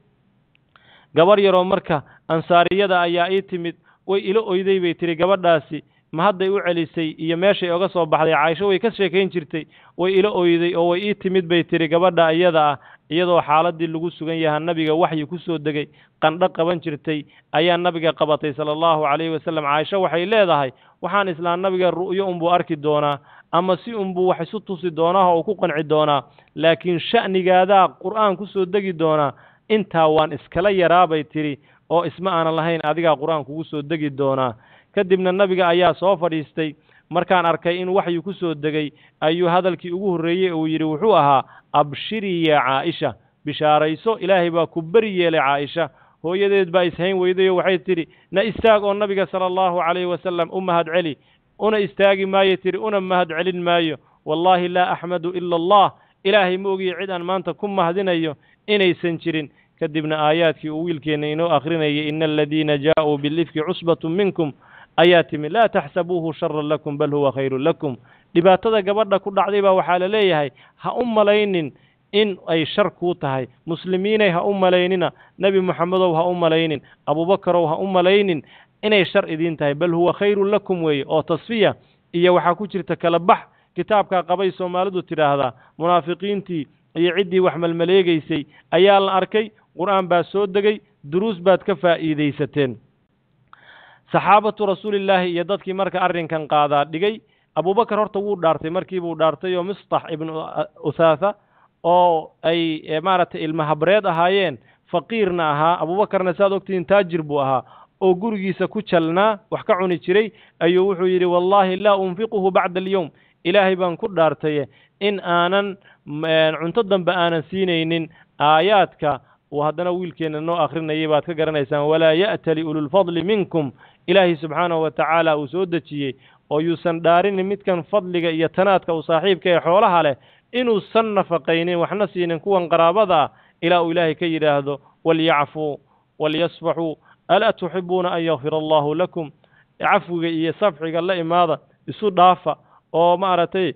Speaker 3: gabar yaroo marka ansaariyada ayaa ii timid way ila oyday bay tidhi gabadhaasi ma hadday u celisay iyo meeshay oga soo baxday caaisho way ka sheekayn jirtay way ila oyday oo way ii timid bay tidhi gabadha iyada ah iyadoo xaaladii lagu sugan yahaa nabiga waxyi ku soo degay qandho qaban jirtay ayaa nabiga qabatay sala allahu calayhi wasalam caaisho waxay leedahay waxaan islaa nabiga ru'yo unbuu arki doonaa ama si unbuu wax isu tusi doonaaho uu ku qanci doonaa laakiin sha'nigaadaa qur'aan ku soo degi doonaa intaa waan iskala yaraa bay tidhi oo isma aanan lahayn adigaa qur-aan kugu soo degi doonaa kadibna nabiga ayaa soo fadhiistay markaan arkay in waxyu ku soo degay ayuu hadalkii ugu horreeyey uu yidhi wuxuu ahaa abshirii yaa caaisha bishaarayso ilaahay baa ku beri yeelay caaisha hooyadeed baa ishayn weydayo waxay tidhi na istaag oo nabiga sala allahu calayhi wasalam u mahad celi una istaagi maayo tidhi una mahad celin maayo wallaahi laa axmadu ila allah ilaahay ma ogiyo cid aan maanta ku mahadinayo inaysan jirin kadibna aayaadkii uu wiilkeenna inoo akrinayay ina aladiina jaa-uu bilifki cusbatu minkum ayaa timi laa taxsabuuhu sharan lakum bal huwa khayru lakum dhibaatada gabadha ku dhacday baa waxaa la leeyahay ha u malaynin in ay shar kuu tahay muslimiinay ha u malaynina nebi moxamedow ha u malaynin abuubakarow ha u malaynin inay shar idiin tahay bal huwa khayrun lakum weeye oo tasfiya iyo waxaa ku jirta kala bax kitaabkaa qabay soomaalidu tidhaahdaa munaafiqiintii iyo ciddii wax malmaleegaysay ayaa la arkay qur-aan baa soo degay duruus baad ka faa'iidaysateen saxaabatu rasuulillaahi iyo dadkii marka arrinkan qaadaa dhigay abuubakar horta wuu dhaartay markii buu dhaartay oo mistax ibnu usaatha oo ay eh, maaragtay habreed ahaayeen faqiirna ahaa abuubakarna saad ogtihiin taajir buu ahaa oo gurigiisa ku jalnaa wax ka cuni jiray ayuu wuxuu yidhi wallaahi laa unfiquhu bacda alyowm ilaahay baan ku dhaartaye in aanan cunto dambe aanan siinaynin aayaadka uu haddana wiilkeenna noo akhrinayay baad ka garanaysaan walaa ya'tali ululfadli minkum ilaahay subxaanahu wa tacaala uu soo dejiyey oo yuusan dhaarinin midkan fadliga iyo tanaadka uu saaxiibka ee xoolaha leh inuusan nafaqaynin waxna siinin kuwan qaraabada ah ilaa uu ilaahay ka yidhaahdo walyacfuu walyasfaxuu alaa tuxibuuna an yakfira allahu lakum cafwiga iyo safxiga la imaada isu dhaafa oo maaragtay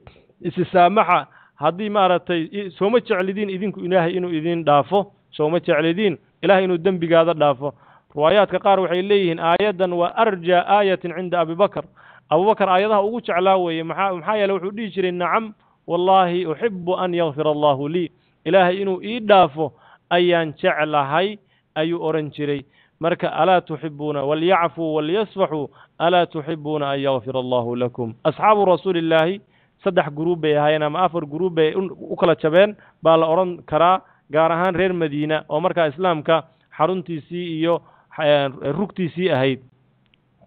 Speaker 3: isisaamaxa haddii maaragtay sooma jeclidiin idinku ilaahay inuu idin dhaafo sooma jeclidiin ilahay inuu dembigaada dhaafo riwaayaadka qaar waxay leeyihiin aayaddan waa arjaa aayatin cinda abibakar abubakar aayadaha ugu jeclaa weeye maxaa maxaa yeele wuxuu dhihi jiray nacam wallaahi uxibu an yakfir allaahu lii ilaahay inuu ii dhaafo ayaan jeclahay ayuu oran jiray marka alaa tuxibuuna walyacfuu walyasfaxuu alaa tuxibuuna an yakfir allahu lakum asxaabu rasuulillaahi saddex gruub bay ahaayeen ama afar gruub bay u kala jabeen baa la odhan karaa gaar ahaan reer madiina oo markaa islaamka xaruntiisii iyo eh, rugtiisii ahayd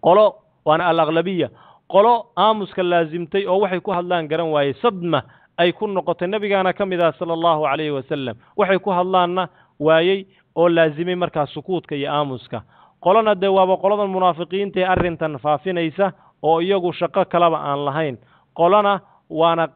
Speaker 3: qolo waana alaqlabiya qolo aamuska laasimtay oo waxay ku hadlaan garan waayey sadma ay ku noqotay nabigaana ka mid ah sala allahu calayhi wasalam waxay ku hadlaanna waayey oo laasimay markaa sukuudka iyo aamuska qolana dee waaba qoladan ee arrintan faafinaysa oo iyagu shaqo kalaba aan lahayn qolana waana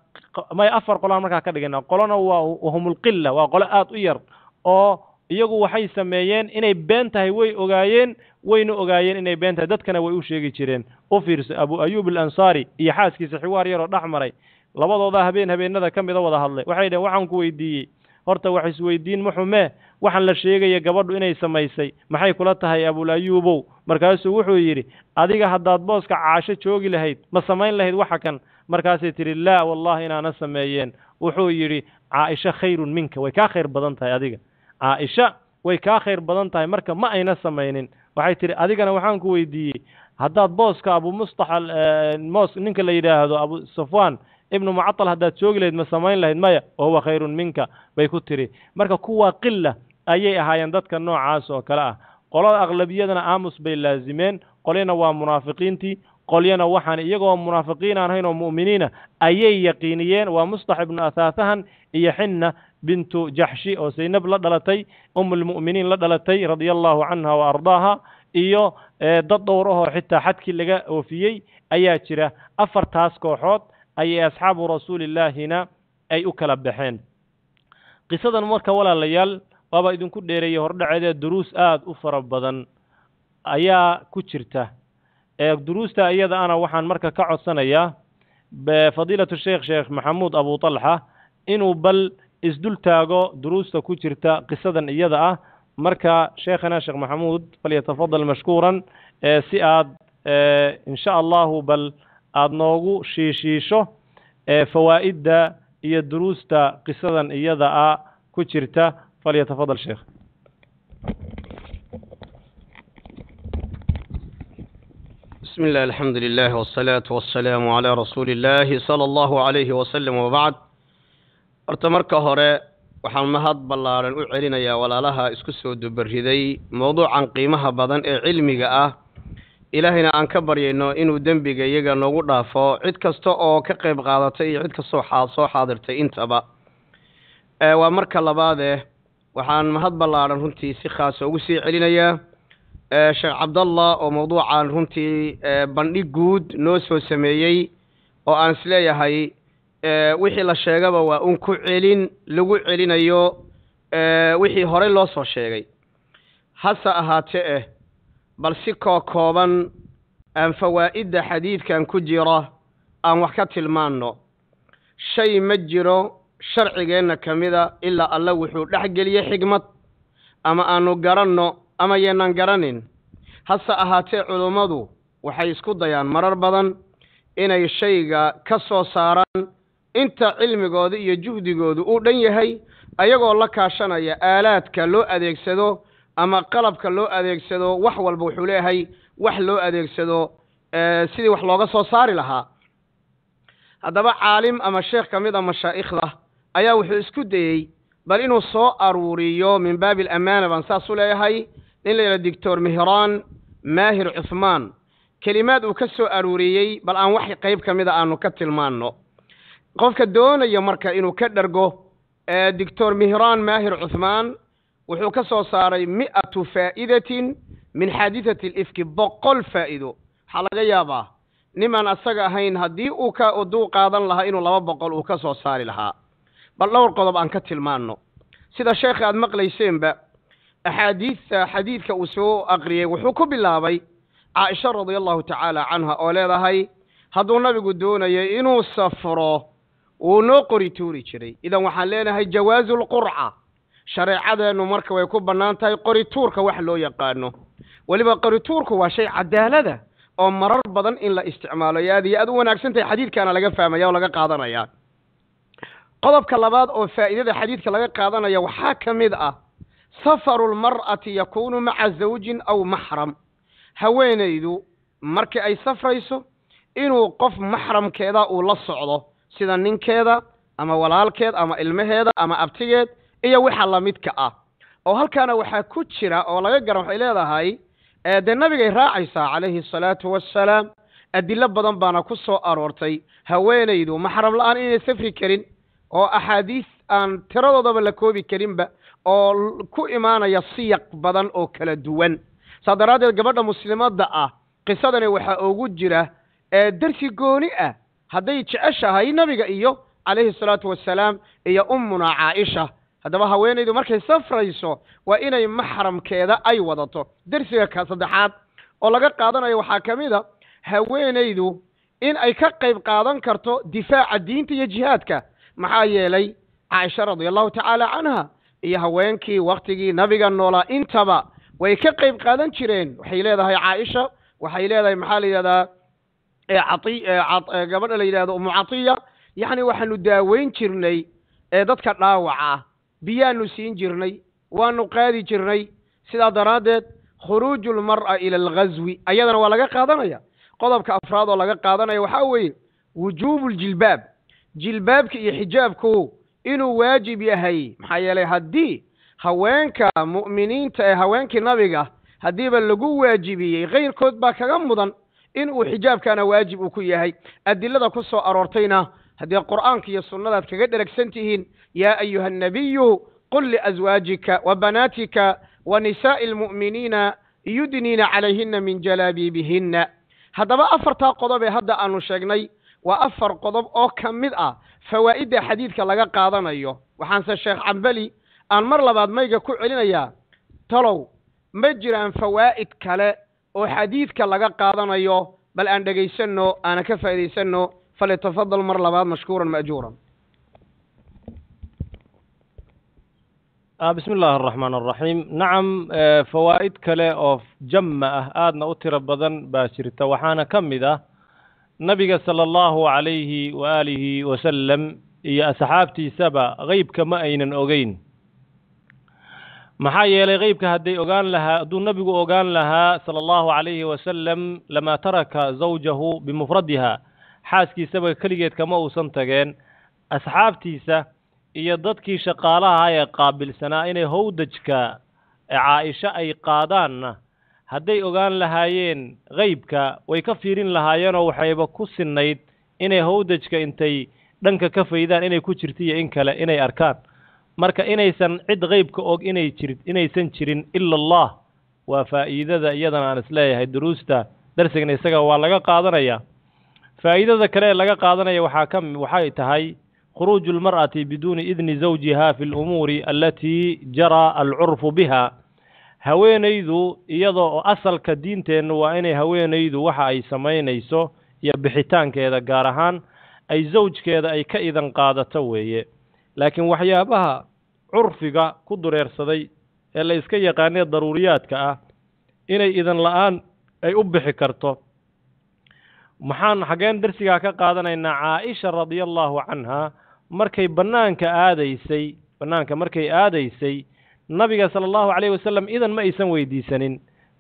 Speaker 3: may afar qolaan markaa ka dhigana qolana waa wahumulqilla waa qolo aada u yar oo iyagu waxay sameeyeen inay been tahay way ogaayeen wayna ogaayeen inay been tahay dadkana way u sheegi jireen u fiirso abu ayuub alansaari iyo xaaskiisa xiwaar yaroo dhex maray labadooda habeen habeenada ka mida wada hadlay waxay dhaheen waxaan ku weydiiyey horta wax isweydiin ma waxaan la sheegaya gabadhu inay samaysay maxay kula tahay abulayuubow markaasuu wuxuu yidhi adiga haddaad booska caasho joogi lahayd ma samayn lahayd waxa kan markaasay tidhi laa wallahi inaana sameeyeen wuxuu yidhi caaisha khayrun minka way kaa khayr badan tahay adiga caaisha way kaa khayr badan tahay marka ma ayna samaynin waxay tidhi adigana waxaan ku weydiiyey haddaad booska abuumustax eh, ninka la yidhaahdo abu safwaan ibnu mucatal haddaad joogi lahayd ma samayn lahayd maya wahuwa khayrun minka bay ku tiri marka kuwaa qilla ayay ahaayeen dadka noocaas oo kale ah qolada aqlabiyadana aamus bay laasimeen qolyana waa munaafiqiintii qolyana waxaan iyagoo munaafiqiin aan hayn oo mu'miniina ayay yaqiiniyeen waa mustax ibnu athaathahan iyo xinna bintu jaxshi oo saynab la dhalatay umulmu'miniin la dhalatay radia allahu canha wa ardaaha iyo eh, dad dhowr ahoo xitaa xadkii laga oofiyey ayaa jira afartaas kooxood ayay asxaabu rasuulillaahina ay u kala baxeen qisadan marka walaalayaal waaba idinku dheereeyay hordhaceedee duruus aada u fara badan ayaa ku jirta duruusta iyada ana waxaan marka ka codsanayaa fadiilatu sheekh sheekh maxamuud abu talxa inuu bal isdul taago duruusta ku jirta qisadan iyada ah marka sheekhana sheekh maxamuud falyatafadal mashkuuran si aad insha allahu bal aada noogu shiishiisho ee fawaa'idda iyo duruusta qisadan iyada a ku jirta falyatafadal sheekh
Speaker 4: بسم الله الحمد لله والصلاة والسلام على رسول الله صلى الله عليه وسلم وبعد horta marka hore waxaan mahad ballaaran u celinayaa walaalaha isku soo dubariday mowduucan qiimaha badan ee cilmiga ah ilaahayna aan ka baryayno inuu dembiga iyaga noogu dhaafo cid kasta oo ka qayb qaadatay iyo cid kastoo xaa soo xaadirtay intaba waa marka labaadee waxaan mahad ballaadhan runtii si khaasa ugu sii celinayaa sheekh cabdallah oo mawduucan runtii bandhig guud noo soo sameeyey oo aan is leeyahay wixii la sheegaba waa un ku celin lagu celinayo wixii horey loo soo sheegay hase ahaate eh bal si koo kooban aan fawaa'idda xadiidkan ku jira aan wax ka tilmaanno shay ma jiro sharcigeenna ka mida ilaa alle wuxuu dhex geliye xigmad ama aannu garanno ama yeenan garanin hase ahaatee culummadu waxay isku dayaan marar badan inay shayga ka soo saaraan inta cilmigooda iyo juhdigoodu uu dhan yahay ayagoo la kaashanaya aalaadka loo adeegsado ama qalabka loo adeegsado wax walba wuxuu leeyahay wax loo adeegsado sidii wax looga soo saari lahaa haddaba caalim ama sheekh ka mid a ah mashaa'ikhda ayaa wuxuu isku dayey bal inuu soo aruuriyo min baabi alamaana baan saas u leeyahay in la yidhahdo doctor mehraan maahir cuhmaan kelimaad uu ka soo aruuriyey bal aan wax qayb ka mid a ah aanu ka tilmaanno qofka doonaya marka inuu ka dhergo doctor mehraan maahir cuhmaan wuxuu ka soo saaray mi-atu faa'idatin min xaaditati alifki boqol faa'ido waxaa laga yaabaa nimaan asaga ahayn haddii uu ka duu qaadan lahaa inuu laba boqol uu ka soo saari lahaa bal dhowr qodob aan ka tilmaanno sida sheekha aad maqlayseenba axaadiidta xadiidka uu soo aqriyey wuxuu ku bilaabay caaisha radia allahu tacaala canha oo leedahay hadduu nabigu doonayay inuu safro wuu noo qori tuuri jiray idan waxaan leenahay jawaazu lqurca shareecadeennu marka way ku bannaan tahay qorituurka wax loo yaqaano weliba qorituurku waa shay cadaalada ah oo marar badan in la isticmaalo ay aad iyo aad u wanaagsan tahay xadiidkaana laga fahmaya oo laga qaadanaya qodobka labaad oo faa'iidada xadiidka laga qaadanaya waxaa ka mid ah safaru lmar'ati yakuunu maca zawjin aw maxram haweenaydu markii ay safrayso inuu qof maxramkeeda uu la socdo sida ninkeeda ama walaalkeed ama ilmaheeda ama abtigeed iyo waxa lamidka ah oo halkaana waxaa ku jira oo laga garan waxay leedahay dee nabigay raacaysaa calayhi asalaatu wassalaam adilo badan baana ku soo aroortay haweenaydu maxram la-aan inay safri karin oo axaadiis aan tiradoodaba la koobi karinba oo ku imaanaya siyaq badan oo kala duwan saa daraaddeed gabadha muslimadda ah qisadani waxaa ugu jira ee darsi gooni ah hadday jeceshahay nabiga iyo calayhi salaatu wassalaam iyo ummuna caaisha haddaba haweenaydu markay safrayso waa inay maxramkeeda ay wadato dersiga ka saddexaad oo laga qaadanayo waxaa ka mid a haweenaydu in ay ka qayb qaadan karto difaaca diinta iyo jihaadka maxaa yeelay caaisha radia allahu tacaala canha iyo haweenkii waktigii nabiga noolaa intaba way ka qayb qaadan jireen waxay leedahay caaisha waxay leedahay maxaa la yidhahdaa gabadha la yidhahdo catiya yacni waxaanu daaweyn jirnay ee dadka dhaawaca biyaanu siin jirnay waannu qaadi jirnay sidaa daraaddeed khuruuju lmar'a ila alghaswi ayadana waa laga qaadanaya qodobka afraad oo laga qaadanaya waxaa weeye wujuubu ljilbaab jilbaabka iyo xijaabku inuu waajib yahay maxaa yeelay haddii haweenka mu'miniinta ee haweenkii nabiga haddiiba lagu waajibiyey keyrkood baa kaga mudan in uu xijaabkana waajib uu ku yahay adilada ku soo aroortayna هذه القرآن كي الله في لك سنتهين يا أيها النبي قل لأزواجك وبناتك ونساء المؤمنين يدنين عليهن من جلابي بهن هذا ما أفر تاقضب هذا أنو شغني وأفر قضب أو كم مدعا فوائد حديثك لغا قادنا أيوه وحانسا الشيخ عمبلي أن مر لباد ميجا كعلنا يا تلو مجرا فوائد كلا وحديثك لغا قادنا أيوه بل أن دقي سنو أنا كفايدي سنو falyatafadal mar labaad mashkuuran maajuuran
Speaker 3: bismi illaahi araxmaan araxiim nacam fawaa'id kale oo jamma ah aadna u tiro badan baa jirta waxaana ka mid ah nabiga sala allahu calayhi wa aalihi wasalam iyo asxaabtiisaba qeybka ma aynan ogeyn maxaa yeelay qeybka hadday ogaan lahaa hadduu nabigu ogaan lahaa sala allahu calayhi wasalam lamaa taraka zawjahu bimufradiha xaaskiisaba keligeed kama uusan tageen asxaabtiisa iyo dadkii shaqaalaha ee qaabilsanaa inay howdajka caaisho ay qaadaanna hadday ogaan lahaayeen qeybka way ka fiirin lahaayeenoo waxayba ku sinnayd inay howdajka intay dhanka ka faydaan inay ku jirto iyo in kale inay arkaan marka inaysan cid qeybka og inay jir inaysan jirin ila allah waa faa'iidada iyadana aan isleeyahay duruusta darsigana isaga waa laga qaadanayaa faa'iidada kale ee laga qaadanaya waxaa ka waxay tahay khuruuju almar'ati biduuni idni zawjiha fi lumuuri alatii jara alcurfu biha haweenaydu iyada oo asalka diinteenna waa inay haweenaydu waxa ay samaynayso iyo bixitaankeeda gaar ahaan ay zawjkeeda ay ka idan qaadato weeye laakiin waxyaabaha curfiga ku dureersaday ee la yska yaqaanee daruuriyaadka ah inay idan la-aan ay u bixi karto maxaan xaggeen darsigaa ka qaadanaynaa caaisha radia allaahu canha markay bannaanka aadaysay bannaanka markay aadaysay nabiga sala allahu calayh wasalam idan ma aysan weydiisanin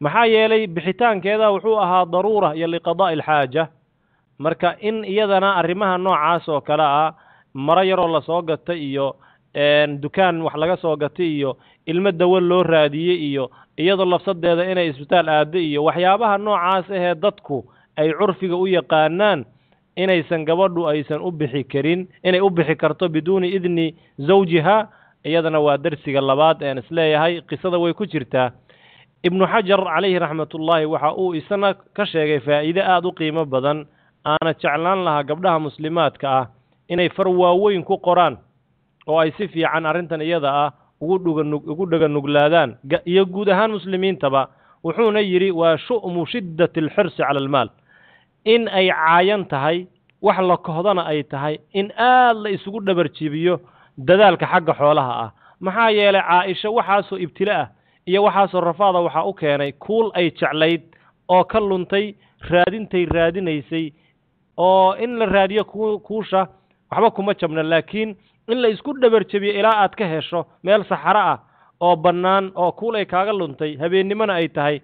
Speaker 3: maxaa yeelay bixitaankeeda wuxuu ahaa daruura iyo liqadaa'i alxaaja marka in iyadana arrimaha noocaas oo kale ah maro yaroo lasoo gatay iyo dukaan wax laga soo gatay iyo ilmo dawo loo raadiyey iyo iyadoo lafsadeeda inay isbitaal aaddo iyo waxyaabaha noocaas ahee dadku ay curfiga u yaqaanaan inaysan gabadhu aysan u bixi karin inay u bixi karto biduuni idni zawjiha iyadana waa darsiga labaad ean isleeyahay qisada way ku jirtaa ibnu xajar calayhi raxmatullaahi waxa uu isana ka sheegay faa'iide aada u qiimo badan aana jeclaan lahaa gabdhaha muslimaadka ah inay far waaweyn ku qoraan oo ay si fiican arrintan iyada ah ugu dhuganug ugu dhaga nuglaadaan iyo guud ahaan muslimiintaba wuxuuna yidhi waa shu'mu shiddati alxirsi cala almaal in ay caayan tahay wax la kohdana ay tahay in aada la isugu dhabar jibiyo dadaalka xagga xoolaha ah maxaa yeelay caa-isho waxaasoo ibtilo ah iyo waxaasoo rafaada waxaa u keenay kuul ay jeclayd oo ka luntay raadintay raadinaysay oo in la raadiyo kuusha waxba kuma jabna laakiin in la isku dhabarjabiyo ilaa aad ka hesho meel saxaro ah oo bannaan oo kuul ay kaaga luntay habeennimona ay tahay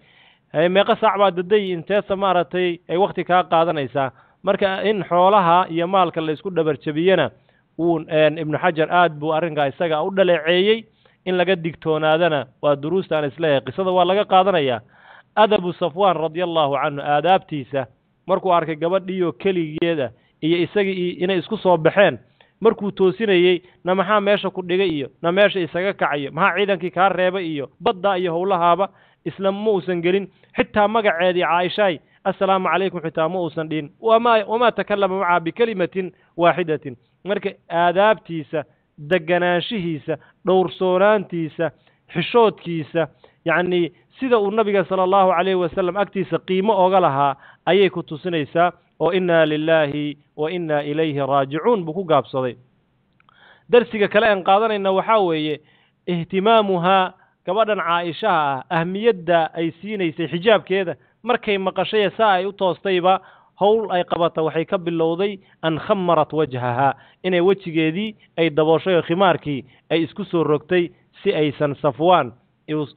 Speaker 3: meeqo saac baa daday inteesa maaragtay ay wakhti kaa qaadanaysaa marka in xoolaha iyo maalka laysku dhabar dhabarjabiyana uu ibnu xajar aad buu arrinkaa isaga u dhaleeceeyey in laga digtoonaadana waa duruusta isleeyahay qisada waa laga qaadanayaa adabu safwaan radi allahu canhu aadaabtiisa markuu arkay gabadhiioo keligeeda iyo isagii inay isku soo baxeen markuu toosinayey na maxaa meesha ku dhigay iyo na meesha isaga kacayo maxaa ciidankii kaa reebay iyo baddaa iyo howlahaaba isla uusan gelin xitaa magaceedii caaishaay assalaamu calaykum xitaa ma uusan dhihin wamaa takallama macaha bikelimatin waaxidatin marka aadaabtiisa deganaanshihiisa dhowrsoonaantiisa xishoodkiisa yacnii sida uu nabiga sala allahu calayhi wasalam agtiisa qiimo oga lahaa ayay ku tusinaysaa oo innaa lilaahi wa innaa ilayhi raajicuun buu ku gaabsaday darsiga kale aan qaadanayna waxaa weeye ihtimaamuhaa gabadhan caaishaha ah ahmiyadda ay siinaysay xijaabkeeda markay maqashaye saa ay u toostayba howl ay qabata waxay ka bilowday an khamarat wajhaha inay wejigeedii ay dabooshay oo khimaarkii ay isku soo rogtay si aysan safwaan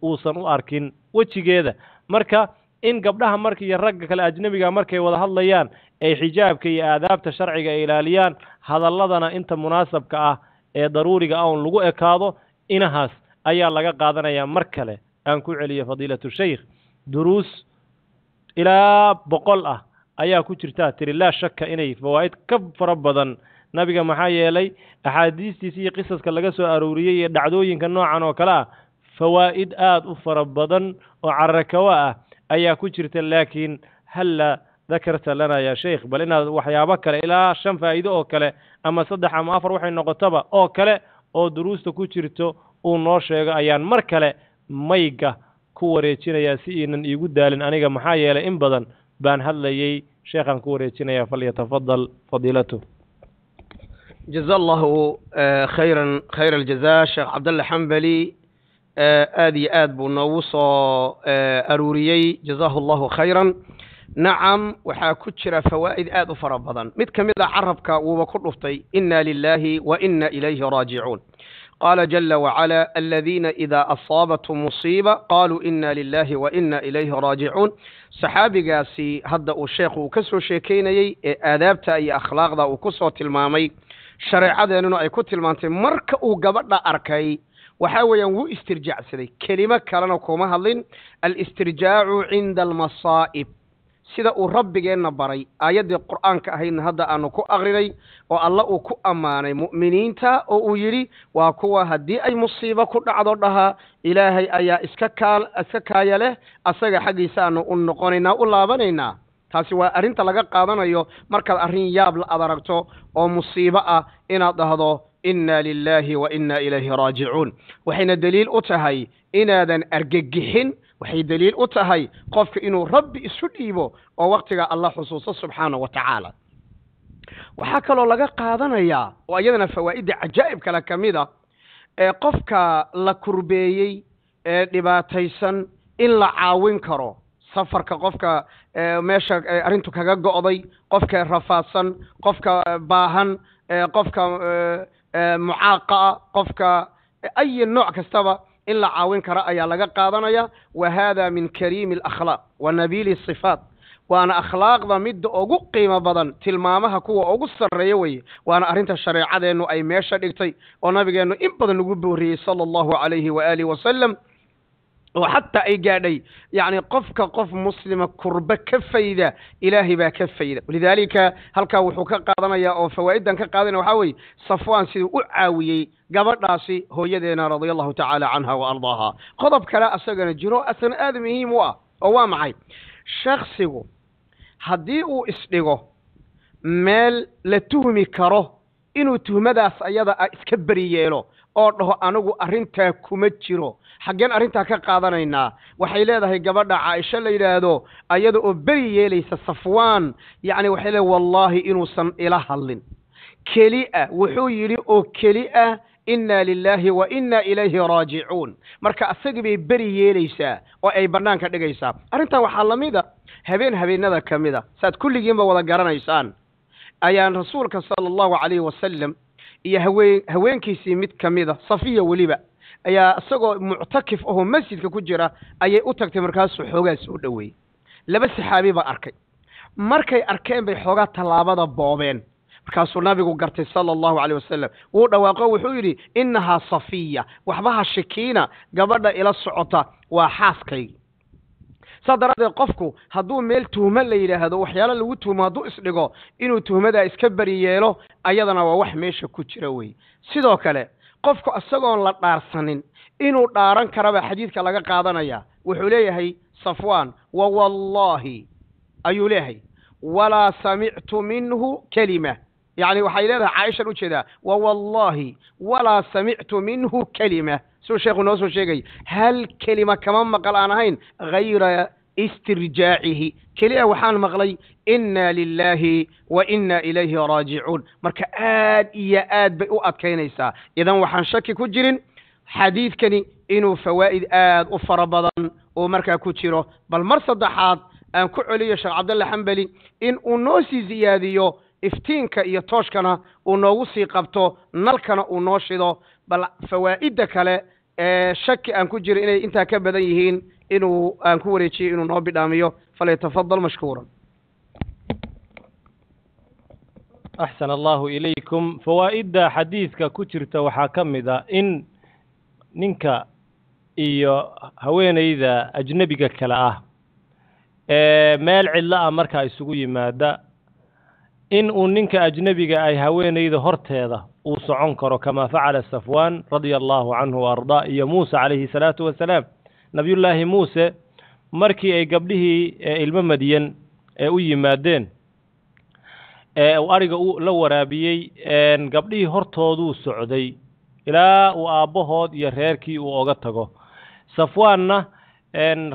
Speaker 3: uusan u arkin wejigeeda marka in gabdhaha marka iyo ragga kale ajnebiga markay wada hadlayaan ay xijaabka iyo aadaabta sharciga ay ilaaliyaan hadalladana inta munaasabka ah ee daruuriga ah lagu ekaado inahaas ayaa laga qaadanayaa mar kale aan ku celiyo fadiilatu shaykh duruus ilaa boqol ah ayaa ku jirtaa tiri laa shaka inay fawaa'id ka fara badan nabiga maxaa yeelay axaadiistiisa iyo qisaska laga soo arooriyey iyo dhacdooyinka noocan oo kale ah fawaa'id aada u fara badan oo carakawa ah ayaa ku jirta laakiin halla dakarta lana yaa sheikh bal inaad waxyaabo kale ilaa shan faa'iido oo kale ama saddex ama afar waxay noqotaba oo kale oo duruusta ku jirto uu noo sheego ayaan mar kale mayga ku wareejinayaa si iinan iigu daalin aniga maxaa yeelay in badan baan hadlayay sheekhaan ku wareejinayaa falyatafadal fadiilatu jaza allahu eh, khayran khayra
Speaker 4: aljaza sheekh cabdalla xambali eh, aada iyo aad buu noogu soo eh, aruuriyey jazaahu allahu khayran nacam waxaa ku jira fawaa'id aada u fara badan mid ka mid ah carabka wuuba ku dhuftay inna lilaahi wa inna ilayhi raajicuun قال جل وعلا الذين إذا أصابتهم مصيبة قالوا إنا لله وإنا إليه راجعون saxaabigaasi hadda uu sheekhu ka soo sheekaynayey ee aadaabta iyo akhlaaqda uu ku soo tilmaamay shareecadeennuna ay ku tilmaantay marka uu gabadha arkay waxaa weeyaan wuu istirjaacsaday kelimo kalena kuma hadlin alistirjaacu cinda almasaa'ib sida uu rabbigeenna baray aayaddii qur-aanka ahaydna hadda aanu ku aqrinay oo alla uu ku ammaanay mu'miniinta oo uu yidhi waa kuwa haddii ay musiibo ku dhacdo dhahaa ilaahay ayaa iska kaa iska kaaya leh asaga xaggiisaanu u noqonaynaa u laabanaynaa taasi waa arrinta laga qaadanayo markaad arrin yaabla aad aragto oo musiibo ah inaad dhahdo inna lilaahi wa inna ilayhi raajicuun waxayna daliil u tahay inaadan argagixin waxay daliil u tahay qofka inuu rabbi isu dhiibo oo waqtiga allah xusuuso subxaana wa tacaala waxaa kaloo laga qaadanayaa oo iyadana fawaa'idda cajaa'ib kale ka mid a ah, ee qofka la kurbeeyey ee dhibaataysan in la caawin karo safarka qofka meesha arrintu kaga go'day qofka rafaadsan qofka baahan qofka mucaaqa ah qofka ayi nooc kastaba إن لا عاون كرا أيا لغا قادنا وهذا من كريم الأخلاق ونبيل الصفات وأنا أخلاق ذا مد أوغو قيمة بدن تلمامها كو أوغو السريوي وأنا أرنت الشريعة دينو أي ميشا ديكتي ونبي إن بدن نقول صلى الله عليه وآله وسلم oo xataa ay gaadhay yacni qofka qof muslima kurba ka fayda ilaahay baa ka fayda walidaalika halkaa wuxuu ka qaadanaya oo fawaa'iddan ka qaadanaya waxaa weye safwaan siduu u caawiyey gabadhaasi hooyadeena radia allahu tacaala canha wa ardaaha qodob kale asagana jiro asana aada muhiim u ah oo waa maxay shaksigu haddii uu isdhigo meel la tuhmi karo inuu tuhmadaas ayada a iska beri yeelo oo dhaho anigu arrintaa kuma jiro xaggeen arrintaa ka qaadanaynaa waxay leedahay gabadha caaisho la yidhaahdo ayada oo beri yeelaysa safwaan yacni waxay leedahay wallaahi inuusan ila hadlin keli ah wuxuu yidhi oo keli ah inna lilaahi wa inna ilayhi raajicuun marka asagii bay beri yeelaysaa oo ay bannaanka dhigaysaa arrintaa waxaa la mid a habeen habeenada ka mid a saaad kulligiinba wada garanaysaan ayaan rasuulka sala allahu calayhi wasalam iyo haween haweenkiisii mid ka mid a safiya weliba ayaa isagoo muctakif ahoo masjidka ku jira ayay u tagtay markaasuu xoogaas u dhoweeyey laba saxaabi baa arkay markay arkeen bay xoogaa tallaabada boobeen markaasuu nabigu gartay sala allahu caleyh wasalam wuu dhawaaqo wuxuu yidhi innahaa safiya waxbaha shikiina gabadha ila socota waa xaaskaygi saa daraadeed qofku hadduu meel tuhmo la yidhaahdo waxyaalo lagu tuhmo hadduu isdhigo inuu tuhmadaa iska beri yeelo ayadana waa wax meesha ku jira weeye sidoo kale qofka isagoon la dhaarsanin inuu dhaaran karaba xadiidka laga qaadanayaa wuxuu leeyahay safwaan wa wallaahi ayuu leeyahay walaa samictu minhu kelima يعني waxay leedahay caaisha u jeedaa wa wallahi wala sami'tu minhu kalima soo sheekhu noo soo sheegay hal kalima kama maqal aan ahayn ghayra istirjaacihi keliya waxaan maqlay inna lilaahi wa inna ilayhi raajicuun marka aad iyo aad bay u adkaynaysaa idan waxaan shaki ku jirin xadiidkani inuu fawaa'id aad u fara badan uu markaa ku jiro bal mar saddexaad aan ku celiyo sheekh cabdalla xambali in uu noo sii ziyaadiyo iftiinka iyo tooshkana uu noogu sii qabto nalkana uu noo shido bal fawaa'idda kale ee shaki aan ku jiro inay intaa ka badan yihiin inuu aan ku wareejiyey inuu noo bidhaamiyo falyatafadal mashkuuran
Speaker 3: axsan allahu ilaykum fawaa'idda xadiidka ku jirta waxaa ka mid a ah in ninka iyo haweenayda ajnebiga kale ah ee meel cidlo ah markaa isugu yimaada in uu ninka ajnebiga ay haweenayda horteeda uu socon karo kamaa facala safwaan radia allahu canhu wa ardaa iyo muusa calayhi salaatu wasalaam nabiyullaahi muuse markii ay gabdhihii ee eh, ilmo madiyan ee eh, u yimaadeen ee eh, uu ariga la waraabiyey gabdhihii hortooduu socday ilaa uu aabbahood iyo reerkii uu oga tago safwaanna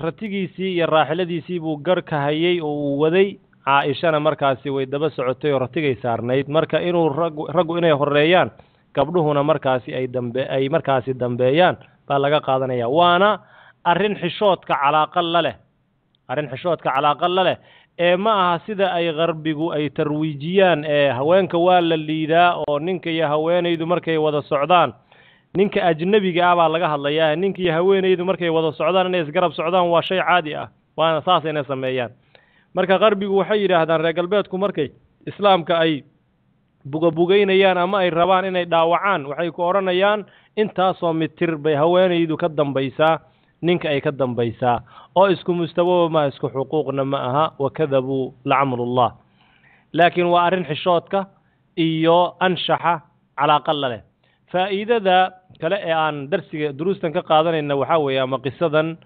Speaker 3: ratigiisii iyo raaxiladiisii buu garh ka hayey oo uu waday caa-ishana markaasi way daba socotay oo ratigay saarnayd marka inuu raggu inay horreeyaan gabdhuhuna markaasi ay dambe ay markaasi dambeeyaan baa laga qaadanayaa waana arrin xishoodka calaaqa la leh arrin xishoodka calaaqa la leh ee ma aha sida ay qarbigu ay tarwiijiyaan ee haweenka waa la liidaa oo ninka iyo haweenaydu markay wada socdaan ninka ajnebiga ah baa laga hadlayaa ninka iyo haweenaydu markay wada socdaan inay isgarab socdaan waa shay caadi ah waana saas inay sameeyaan marka qarbigu waxay yidhaahdaan reer galbeedku markay islaamka ay bugabugaynayaan ama ay rabaan inay dhaawacaan waxay ku odhanayaan intaasoo mitir bay haweenaydu ka dambaysaa ninka ay ka dambaysaa oo isku mustawoba maha isku xuquuqna ma aha wakadabuu lacamrullah laakiin waa arrin xishoodka iyo anshaxa calaaqalla leh faa'iidada kale ee aan darsiga duruustan ka qaadanayna waxaa weeye ama qisadan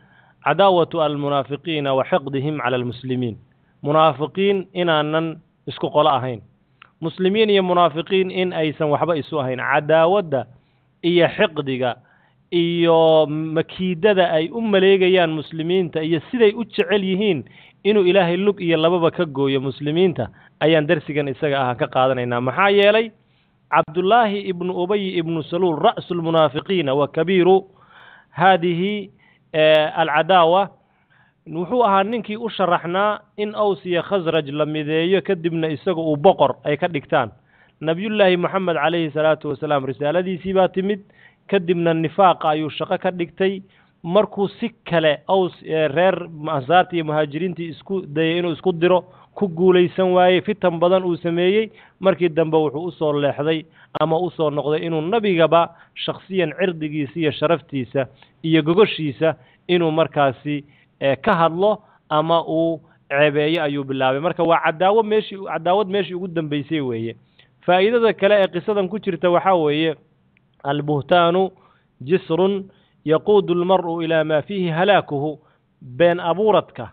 Speaker 3: cadaawatu almunaafiqiina wa xiqdihim cala almuslimiin munaafiqiin inaanan isku qolo ahayn muslimiin iyo munaafiqiin in aysan waxba isu ahayn cadaawadda iyo xiqdiga iyo makiidada ay u maleegayaan muslimiinta iyo siday u jecel yihiin inuu ilaahay lug iyo lababa ka gooyo muslimiinta ayaan darsigan isaga ah ka qaadanaynaa maxaa yeelay cabdullaahi ibnu ubayi ibnu saluul ra'su lmunaafiqiina wa kabiiru haadihi eh, alcadaawa wuxuu ahaa ninkii u sharaxnaa in aws iyo khasraj la mideeyo kadibna isaga uu boqor ay ka dhigtaan nabiyullaahi moxamed calayhi salaatu wasalaam risaaladiisii baa timid kadibna nifaaqa ayuu shaqo ka dhigtay markuu si kale aws reer ansaartii iyo muhaajiriintii isku dayay inuu isku diro ku guulaysan waayey fitan badan uu sameeyey markii dambe wuxuu usoo leexday ama usoo noqday inuu nabigaba shakhsiyan cirdigiisa iyo sharaftiisa iyo gogoshiisa inuu markaasi ka hadlo ama uu ceebeeyo ayuu bilaabay marka waa cadaawo meeshii cadaawad meeshii ugu dambeysay weeye faa'iidada kale ee qisadan ku jirta waxaa weeye albuhtaanu jisrun yaquudu almar'u ilaa maa fiihi halaakuhu been abuuradka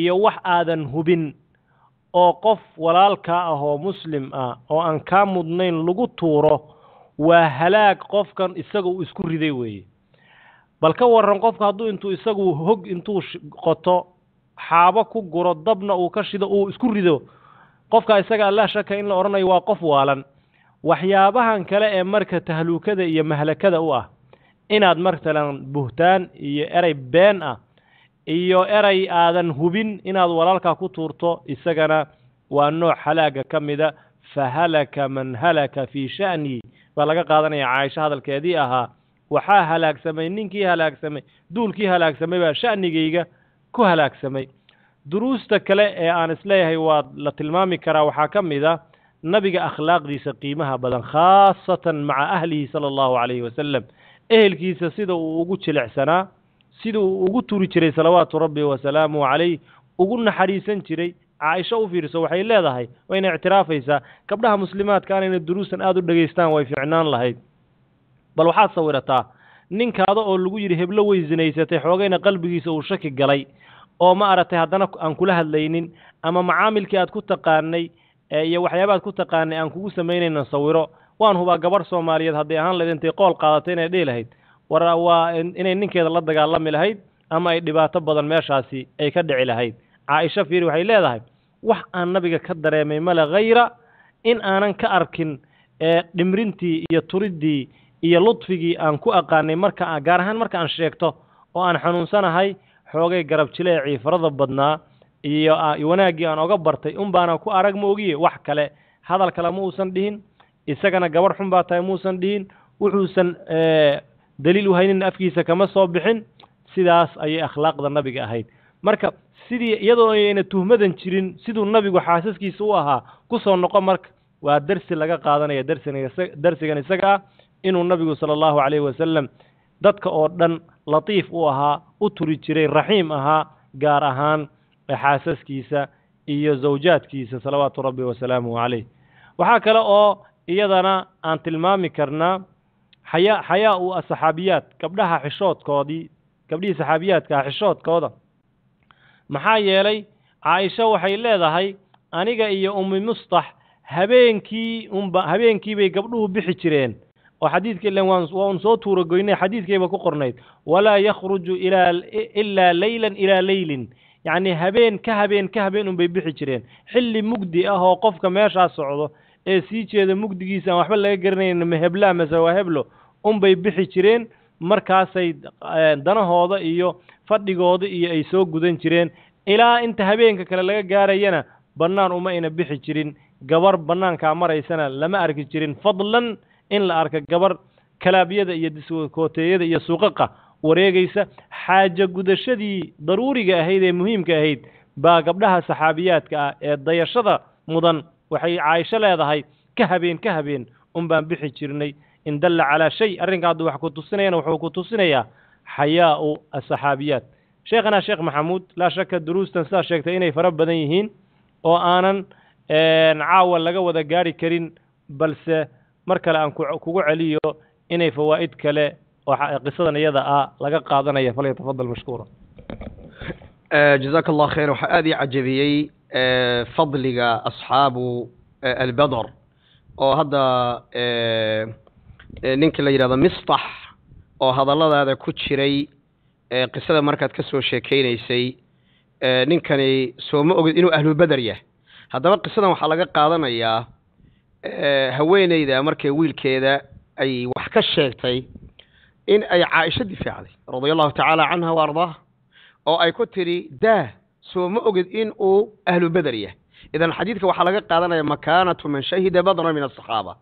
Speaker 3: iyo wax aadan hubin oo qof walaalkaa ah oo muslim ah oo aan kaa mudnayn lagu tuuro waa halaag qofkan isaga uu isku riday weeye bal ka waran qofka hadduu intuu isagu hog intuu qoto xaabo ku guro dabna uu ka shido uu isku rido qofkaa isaga allah shaka in la odhanayo waa qof waalan waxyaabahan kale ee marka tahluukada iyo mahlakada u ah inaad martalan buhtaan iyo eray been ah iyo eray aadan hubin inaad walaalkaa ku tuurto isagana waa nooc halaaga ka mida fa halaka man halaka fii sha'nihi baa laga qaadanaya caaisho hadalkeedii ahaa waxaa halaagsamay ninkii halaagsamay duulkii halaagsamay baa sha'nigayga ku halaagsamay duruusta kale ee aan isleeyahay waad la tilmaami karaa waxaa ka mid a nabiga akhlaaqdiisa qiimaha badan khaasatan maca ahlihi sala allahu calayhi wasalam ehelkiisa sida uu ugu jilicsanaa sida uu ugu turi jiray salawaatu rabbi wasalaamu calayh ugu naxariisan jiray caaisho u fiirso waxay leedahay wayna ictiraafaysaa gabdhaha muslimaadka aanayna duruusan aada u dhegaystaan way fiicnaan lahayd bal waxaad sawirataa ninkaada oo lagu yidhi heblo way sinaysatay xoogayna qalbigiisa uu shaki galay oo ma aragtay haddana aan kula hadlaynin ama macaamilkii aad ku taqaanay Eh, iyo waxyaabaad ku taqaanay aan kugu samaynayna sawiro waan hubaa gabadh soomaaliyeed hadday ahaan lahayd intay qool qaadatay inay dhihi lahayd war waa inay ninkeeda la dagaalami lahayd ama ay dhibaato badan meeshaasi ay ka dhici lahayd caaisha fiiri waxay leedahay wax aan nabiga ka dareemay male khayra in aanan ka arkin eh, dhimrintii iyo turiddii iyo lutfigii aan ku aqaanay marka gaar ahaan marka aan sheegto oo aan xanuunsanahay xoogay garab jileecii farada badnaa iyo ah, wanaaggii aan oga bartay un baana ku arag ma wax kale hadal kale ma uusan dhihin isagana gabadh xun baa tahay muusan dhihin wuxuusan eh, daliil u haynin afkiisa kama soo bixin sidaas ayay akhlaaqda nabiga ahayd marka sidii iyadoo ayna tuhmadan jirin siduu nabigu xaasaskiisa u ahaa ku soo noqo marka waa darsi laga qaadanaya darsigan isaga ah inuu nabigu sala allahu calayhi wasalam dadka oo dhan latiif u ahaa u turi jiray raxiim ahaa gaar ahaan xaasaskiisa iyo zawjaadkiisa salawaatu rabbi wasalaamuhu calayh waxaa kale oo iyadana aan tilmaami karnaa xaya xayaa u asaxaabiyaad gabdhaha xishoodkoodii gabdhihii saxaabiyaadkaah xishoodkooda maxaa yeelay caaisho waxay leedahay aniga iyo ummi mustax habeenkii unba habeenkiibay gabdhuhu bixi jireen oo xadiidka ilan waan waa un soo tuuragoynay xadiidkayba ku qornayd walaa yakhruju ilaa ilaa leylan ilaa leylin yacnii habeen ka habeen ka habeen unbay bixi jireen xilli mugdi ah oo qofka meeshaa socdo ee sii jeeda mugdigiisa aan waxba laga garanayna ma heblaha mase waa heblo unbay bixi jireen markaasay eh, danahooda iyo fadhigooda iyo ay soo gudan jireen ilaa inta habeenka kale laga gaarayana bannaan uma ayna bixi jirin gabar bannaankaa maraysana lama arki jirin fadlan in la arka gabar kalaabyada iyo diskooteeyada iyo suuqaqa wareegaysa xaajo gudashadii daruuriga ahayd ee muhiimka ahayd baa gabdhaha saxaabiyaadka ah ee dayashada mudan waxay caaisho leedahay ka habeen ka habeen unbaan bixi jirnay in dalla calaa shay arrinka haddu wax ku tusinayana wuxuu ku tusinayaa xayaa'u asaxaabiyaad sheekhanaa sheekh maxamuud laa shaka duruustan sidaa sheegtay inay fara badan yihiin oo aanan caawa laga wada gaari karin balse mar kale aan kugu celiyo inay fawaa'id kale qisadan iyada ah laga qaadanaya falyatafadal mashkuura eh, jazaak
Speaker 4: allah khayr waxaa aada ii cajabiyey eh, fadliga asxaabu eh, albadar oo hadda ninka la yidhahdo mistax oo hadalladaada ku jiray qisada markaad ka soo sheekaynaysay ninkani soo ma ogid inuu ahlubeder yahay haddaba qisadan waxaa laga qaadanayaa haweeneyda markay wiilkeeda ay wax ka sheegtay in ay caaisho difaacday radia allahu tacaala canha wa ardaaha oo ay ku tidhi daah soo ma ogid in uu ahlu beder yahay idan xadiidka waxaa laga qaadanaya makaanatu man shahida badra min asaxaaba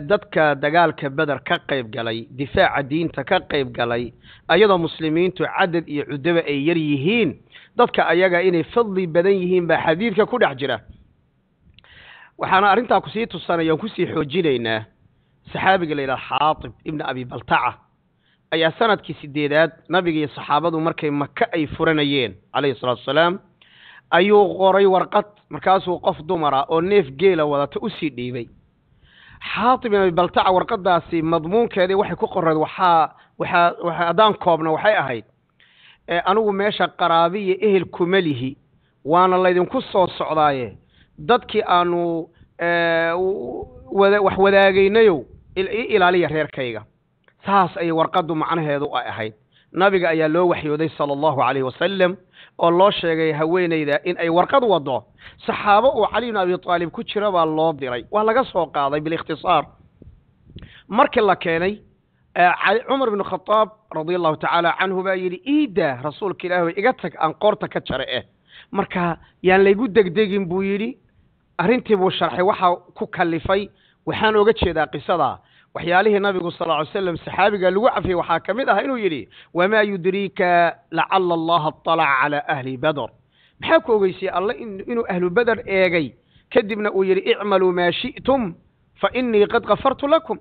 Speaker 4: dadka dagaalka beder ka qayb galay difaaca diinta ka qayb galay ayadoo muslimiintu cadad iyo cudaba ay yar yihiin dadka ayaga inay fadli badan yihiin baa xadiidka ku dhex jira waxaana arrintaa kusii tusanaya aan kusii xoojinaynaa saxaabiga la yidhaha xaatib ibni abi baltaca ayaa sanadkii siddeedaad nabiga iyo saxaabadu markay maka ay furanayeen calayhi salatu wasalaam ayuu qoray warqad markaasuu qof dumara oo neef geela wadata usii dhiibay xaatib ibn abi baltaca warqaddaasi madmuunkeedii waxay ku qorreed waxaa waxaa waa haddaan koobna waxay ahayd anugu meesha qaraabiya ehel kumalihi waana laydinku soo socdaaye dadkii aanu wax wadaagaynayow ii ilaaliya reerkayga saas ayay warqaddu macnaheedu a ahayd nabiga ayaa loo waxyooday sala allahu calayhi wasalam oo loo sheegay haweenayda in ay warqad waddo saxaabo uu cali bnu abi taalib ku jira baa loo diray waa laga soo qaaday bilikhtisaar markii la keenay cumar bnu khadaab radia allahu tacaala canhu baa yidhi iida rasuulka ilaahi way iga tag aan qoorta ka jare eh marka yaan laygu degdegin buu yidhi arrintii buu sharxay waxaa ku kalifay waxaan oga jeedaa qisada waxyaalihii nabigu sal ly slam saxaabiga lagu cafiyey waxaa ka mid ah inuu yidhi wamaa yudriika lacala allaha aطalaca calaa ahli badr maxaa ku ogeysiyey alle inuu ahlu beder eegay kadibna uu yidhi icmaluu maa shi'tum fa inii qad kafartu lakum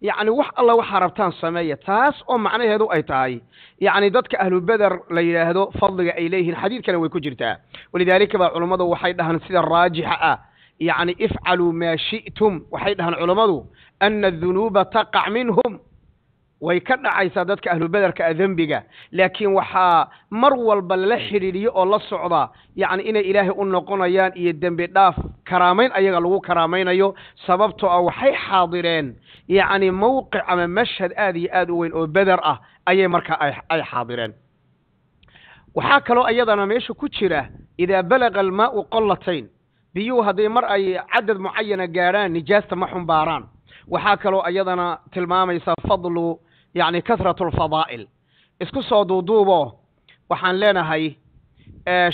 Speaker 4: yacni wax alla waxaa rabtaan sameeya taas oo macnaheedu ay tahay yacni dadka ahlu beder la yidhaahdo fadliga ay leeyihiin xadiidkana way ku jirtaa walidaalika baa culummadu waxay dhahaan sida raajixa ah yacni ifcaluu maa shi'tum waxay dhahaan culammadu ana adunuuba taqac minhum way ka dhacaysaa dadka ahlubederka a dembiga laakiin waxaa mar walba lala xidhiidhiyo oo la socda yacni inay ilaahay u noqonayaan iyo dembi dhaaf karaamayn ayaga lagu karaamaynayo sababtoo ah waxay xaadireen yacni mowqic ama mashhad aad iyo aad u weyn oo beder ah ayay markaa ay xaadireen waxaa kaloo iyadana meesha ku jira idaa balaqa almaau qollatayn biyuhu hadday mar ay cadad mucayana gaadhaan nijaasta ma xumbaaraan waxaa kaloo ayadana tilmaamaysa fadlu yacni kasratu lfadaa'il isku soo duuduubo waxaan leenahay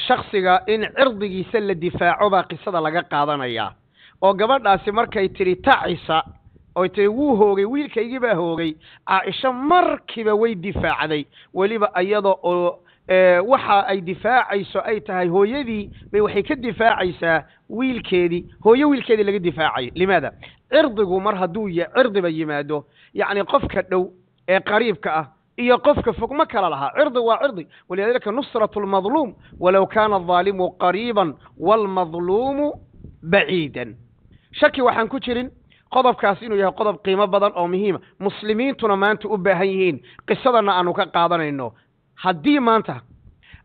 Speaker 4: shaksiga in cirdigiisa la difaaco baa qisada laga qaadanayaa oo gabadhaasi markay tidhi tacisa oy tihi wuu hoogay wiilkaygii baa hoogay caaisho markiiba way difaacday weliba iyada oo وحا اي دفاعيسو اي تهي هو يدي بي وحي كدفاعيسا ويلكيدي هو يو ويلكيدي لغي دفاعي لماذا؟ ارضي مرها دوية ارضي بي مادو يعني قفك لو قريب كا اي قفك فوق مكرا لها ارضي وا ولذلك نصرة المظلوم ولو كان الظالم قريبا والمظلوم بعيدا شكي وحان كتشرين قضب كاسين ويا قضب قيمة بدن او مهيمة مسلمين تنا ما انتو اباهيهين قصدنا انو كان قادنا انو haddii maanta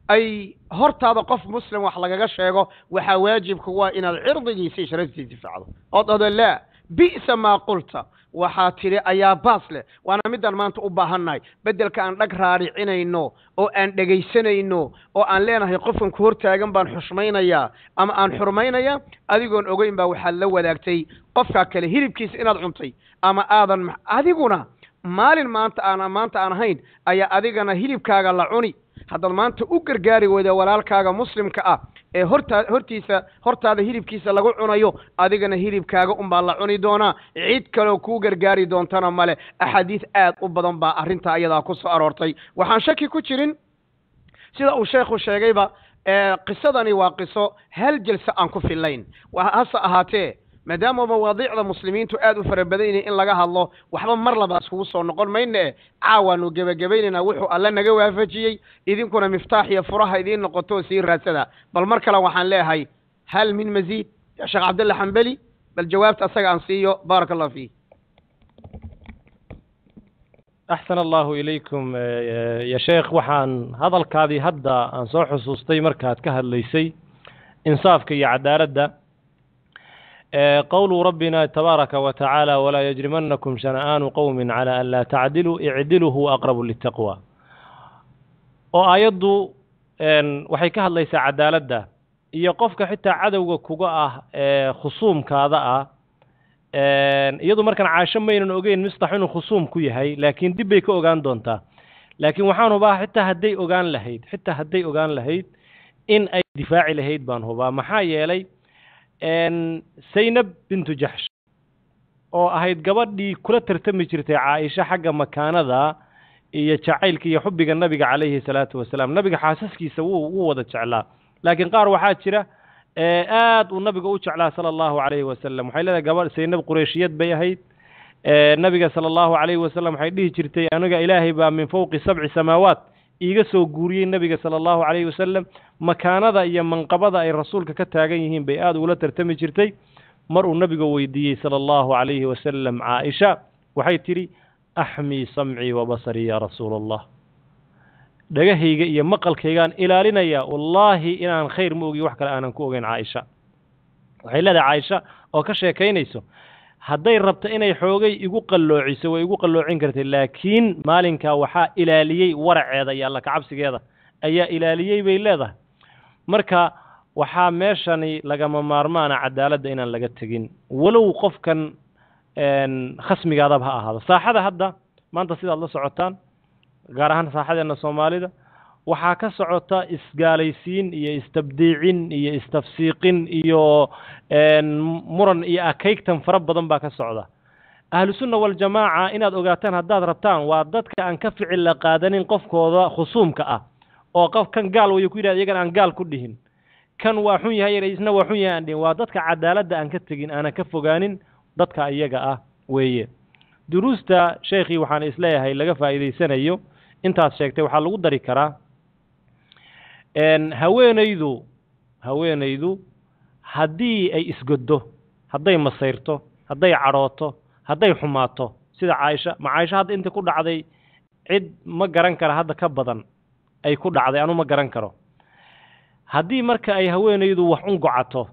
Speaker 4: ay hortaada qof muslim wax lagaga sheego waxaa waajibka waa inaad cirdigiisa sharastii difaacdo ood odo laa bi'sa maa qulta waxaa tidhi ayaa baas leh waana midaan maanta u baahannahay beddelka aan dhag raaricinayno oo aan dhegaysanayno oo aan leenahay qofkan ku hortaagan baan xushmaynayaa ama aan xurmaynayaa adigoon ogeyn baa waxaad la wadaagtay qofkaa kale hilibkiisa inaad cuntay ama aadan adiguna maalin maanta aan maanta aan ahayn ayaa adigana hilibkaaga la cuni haddaad maanta u gargaari weyda walaalkaaga muslimka ah ee hortaa hortiisa hortaada hilibkiisa lagu cunayo adigana hilibkaaga unbaa la cuni doonaa cid kaloo kuu gargaari doontana male axaadiis aad u badan baa arrintaa iyadaa ku soo aroortay waxaan shaki ku jirin sida uu sheekhu sheegayba qisadani waa qiso hal jelsa aan ku fillayn hase ahaatee maadaama mawaadiicda muslimiintu aada u fara badan in laga hadlo waxba mar labaas kugu soo noqon mayna eh caawaanu gebagabaynaynaa wuxuu alle naga waafajiyey idinkuna miftaax iyo furaha idiin noqotoo sii raadsada bal mar kale waxaan leeyahay hal min maziid ya sheekh cabdalla xambeli bal jawaabta asaga aan siiyo baaraka allah fiik
Speaker 3: axsan allahu ilaykum eh, eh, ya sheekh waxaan hadalkaadii hadda aan soo xusuustay markaad ka hadlaysay insaafka iyo cadaaladda Eh, qowlu rabbina tabaaraka wa tacaala walaa yajrimanakum shana'aanu qowmin calaa an laa tacdiluu icdilu huwa aqrabu litaqwa oo aayaddu waxay ka hadlaysaa cadaaladda iyo qofka xitaa cadowga kuga ah ee khusuumkaada ah iyadu markan caasho maynan ogeyn mistax inuu khusuum ku yahay laakiin dib bay ka ogaan doontaa laakiin waxaan hubaa xitaa hadday ogaan lahayd xitaa hadday ogaan lahayd in ay difaaci lahayd baan hubaa maxaa yeelay saynab bintu jaxsh oo ahayd gabadhii kula tartami jirtay caaisho xagga makaanada iyo jacaylka iyo xubiga nabiga calayhi salaatu wasalaam nabiga xaasaskiisa wuu wuu wada jeclaa laakiin qaar waxaa jira aad uu nabiga u jeclaa sala allahu calayhi wasalam waxay leedahay gabadh saynab qureeshiyad bay ahayd nabiga sala allahu calayhi wasalam waxay dhihi jirtay aniga ilaahay baa min fawqi sabci samaawaat iiga soo guuriyey nebiga sala allahu calayhi wasalam makaanada iyo manqabada ay rasuulka ka taagan yihiin bay aada ugula tartami jirtay mar uu nebigu weydiiyey sala allahu calayhi wasalam caaisha waxay tidhi axmii samcii wa basarii yaa rasuul allah dhagahayga iyo maqalkaygaan ilaalinayaa wallaahi inaan khayr ma ogi wax kale aanan ku ogeyn caaisha waxay leedahay caaisha oo ka sheekaynayso hadday rabto inay xoogay igu qalloociso way igu qalloocin kartay laakiin maalinkaa waxaa ilaaliyey waraceeda iyo alla kacabsigeeda ayaa ilaaliyey bay leedahay marka waxaa meeshani lagama maarmaana cadaaladda inaan laga tegin walow qofkan khasmigaadaba ha ahaado saaxada hadda maanta sidaad la socotaan gaar ahaan saaxadeenna soomaalida waxaa ka socota isgaalaysiin iyo istabdiicin iyo istafsiiqin iyo muran iyo akaygtan fara badan baa ka socda ahlu sunna waljamaaca inaad ogaataan haddaad rabtaan waa dadka aan ka ficil la qaadanin qofkooda khusuumka ah oo qof kan gaal wayu ku yidhahd iyagana aan gaal ku dhihin kan waa xun yahay isna waa xun yahay aan dhihin waa dadka cadaaladda aan ka tegin aanan ka fogaanin dadka iyaga ah weeye duruusta sheekhii waxaan isleeyahay laga faa'iidaysanayo intaas sheegtay waxaa lagu dari karaa haweenaydu haweenaydu haddii ay isgoddo hadday masayrto hadday cadhooto hadday xumaato sida caaisha ma caaisha hadda inta ku dhacday cid ma garan kara hadda ka badan ay ku dhacday anu ma garan karo haddii marka ay haweenaydu wax un gocato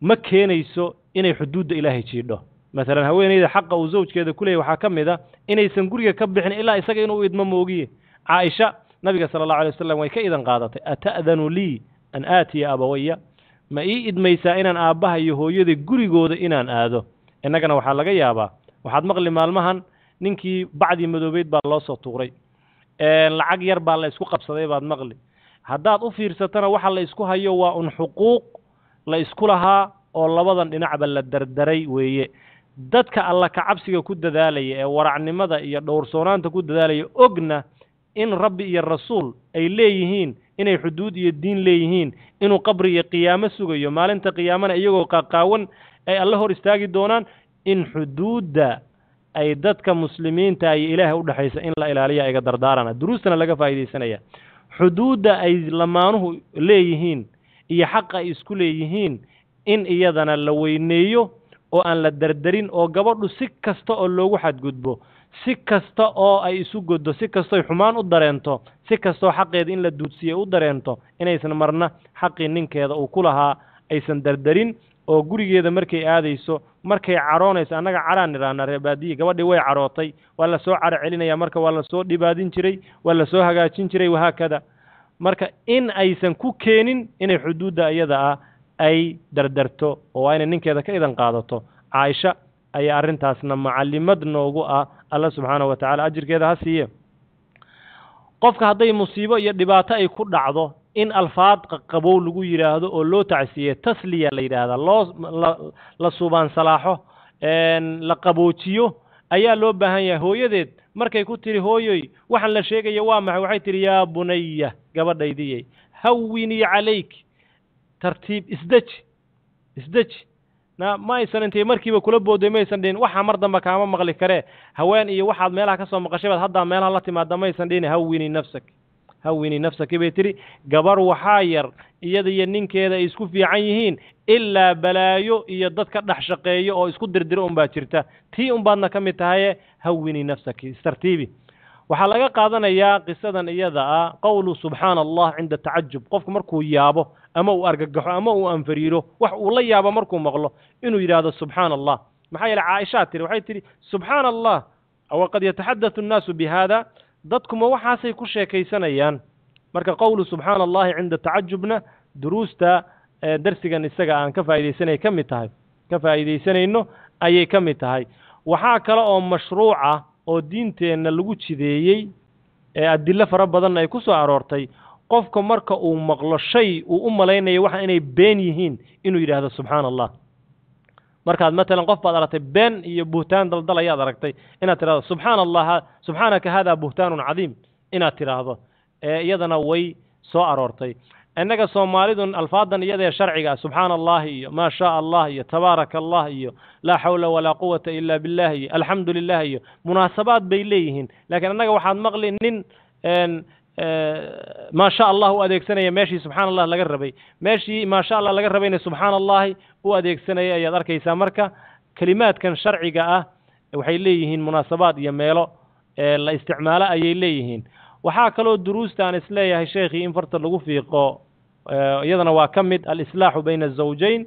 Speaker 3: ma keenayso inay xuduudda ilaahay jiidho masalan haweenayda xaqa uu zawjkeeda ku leeyahy waxaa ka mid a inaysan guriga ka bixin ilaa isaga inuu idmo moogiye caaisha nabiga sala allahu alay wasalam way ka idan qaadatay ata'danu lii an aatiya abawaya ma ii idmaysaa inaan aabbaha iyo hooyada gurigooda inaan aado innagana waxaa laga yaabaa waxaad maqli maalmahan ninkii bacdii madoobeyd baa loo soo tuuray lacag yar baa la isku qabsaday baad maqli haddaad u fiirsatana waxa la isku hayo waa un xuquuq la isku lahaa oo labadan dhinacba la dardaray weeye dadka alla kacabsiga ku dadaalaya ee waracnimada iyo dhowrsoonaanta ku dadaalaya ogna in rabbi iyo rasuul ay leeyihiin inay xuduud iyo diin leeyihiin inuu qabri iyo qiyaamo sugayo maalinta qiyaamana iyagoo qaqaawan ay alla hor istaagi doonaan in xuduudda ay dadka muslimiinta iyo ilaahay dhexaysa in la ilaaliya iga dardaarana duruustana laga faa'iidaysanaya xuduudda ay lamaanuhu leeyihiin iyo xaqa ay isku leeyihiin in iyadana la weyneeyo oo aan la dardarin oo gabadhu si kasta oo loogu xadgudbo si kasta oo ay isu goddo si kastooy xumaan u dareento si kastoo xaqeeda in la duudsiiye u dareento inaysan marna xaqii ninkeeda uu ku lahaa aysan dardarin oo gurigeeda markay aadayso markay caroonayso annaga caraan cadhaan nidhahnaa reebaadiyi gabadhii way carootay waa la soo cadho celinaya marka waa la soo dhibaadin jiray waa la soo hagaajin jiray wahaakada marka in aysan ku keenin inay xuduudda iyada ah ay dardarto oo waa inay ninkeeda ka idan qaadato caaisha ayaa arrintaasna macallimad noogu ah alla subxaana wa tacaala ajirkeeda ha siiye qofka hadday musiibo iyo dhibaato ay ku dhacdo in alfaad qaqabow lagu yidhaahdo oo loo tacsiiye tasliya la yidhaahdaa loo la suubaan salaaxo la qaboojiyo ayaa loo baahan yahay hooyadeed markay ku tiri hooyoy waxaan la sheegaya waa maxay waxay tihi yaa bunaya gabadhaydiyey hawinii calayk tartiib isdeji isdeji ma aysan intay markiiba kula booday maysan dhihin waxaa mar dambe kaama maqli kare haween iyo waxaad meelaha ka soo maqashay baad haddaa meelaha la timaada maysan dhihin hawini nafsak hawini nafsaki bay tidhi gabar waxaa yar iyada iyo ninkeeda ay isku fiican yihiin ilaa balaayo iyo dad ka dhex shaqeeyo oo isku dirdiro unbaa jirta tii unbaadna ka mid tahaye hawini nafsaki istartiibi waxaa laga qaadanayaa qisadan iyada ah qowlu subxaana allah cinda tacajub qofku markuu yaabo ama uu argagaxo ama uu anfariiro wax uu la yaabo markuu maqlo inuu yidhaahdo subxaana allah maxaa yeele caaishaa tiri waxay tidhi subxaana allah waqad yataxaddathu annaasu bi haada dadkuma waxaasay ku sheekaysanayaan marka qowlu subxaana allahi cinda tacajubna duruusta darsigan isaga aan ka faa'idaysanay ka mid tahay ka faa'iidaysanayno ayay ka mid tahay waxaa kale oo mashruuc ah oo diinteenna lagu jideeyey ee adillo fara badanna ay ku soo aroortay qofka marka uu maqlo shay uu u malaynaya waxa inay been yihiin inuu yidhaahdo subxaan allah markaad matalan qof baad aragtay been iyo buhtaan daldal ayaad aragtay inaad tidhahdo subxaana allah subxaanaka hada buhtaanun cadiim inaad tidhaahdo ee iyadana way soo aroortay innaga soomaalidun alfaaddan iyadee sharciga subxaana allahi iyo maa shaa allah iyo tabaaraka allah iyo laa xawla walaa quwata ilaa billah iyo alxamdu lilah iyo munaasabaad bay leeyihiin laakiin annaga waxaad maqli nin e, maa sha allah u adeegsanaya meeshii subxana allah laga rabay meeshii maa sha allah laga rabayna subxaana allahi u adeegsanaya ayaad arkaysaa marka kelimaadkan sharciga ah waxay leeyihiin munaasabaad iyo meelo la isticmaalo ayay leeyihiin waxaa kaloo duruusta aan isleeyahay sheekhii in farta lagu fiiqo eh, iyadana waa ka mid alislaaxu bayna azawjayn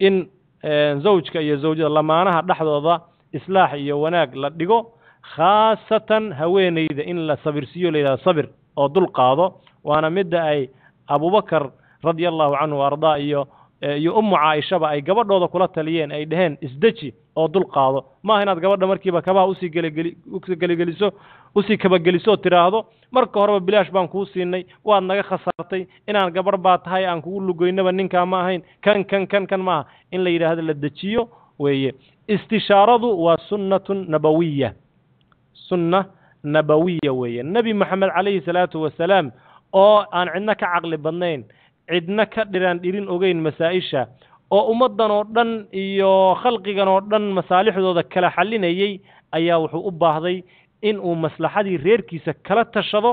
Speaker 3: in eh, zawjka iyo zawjada lamaanaha dhexdooda islaax iyo wanaag la dhigo khaasatan haweeneyda in la sabirsiiyo layidhahdo sabir oo dul qaado waana midda ay abubakar radia allahu canhu ardaa iyo eh, iyo ummu caaishaba ay gabadhooda kula taliyeen ay dhaheen isdeji oo dul qaado maaha inaad gabadha markiiba kabaha usii gelegeli geligeliso usii kabageliso oo tidhaahdo marka horeba bilaash baan kuu siinay waad naga khasaartay inaan gabarh baa tahay aan kugu lugaynaba ninkaa ma ahayn kan kan kan kan maaha in la yidhaahdo la dejiyo weeye istishaaradu waa sunnatun nabawiya sunna nabawiya weeye nebi moxamed calayhi salaatu wasalaam oo aan cidna ka caqli badnayn cidna ka dhiraan dhirin ogeyn masaa'isha oo ummaddan oo dhan iyo khalqigan oo dhan masaalixdooda kala xallinayay ayaa wuxuu u baahday inuu maslaxadii reerkiisa kala tashado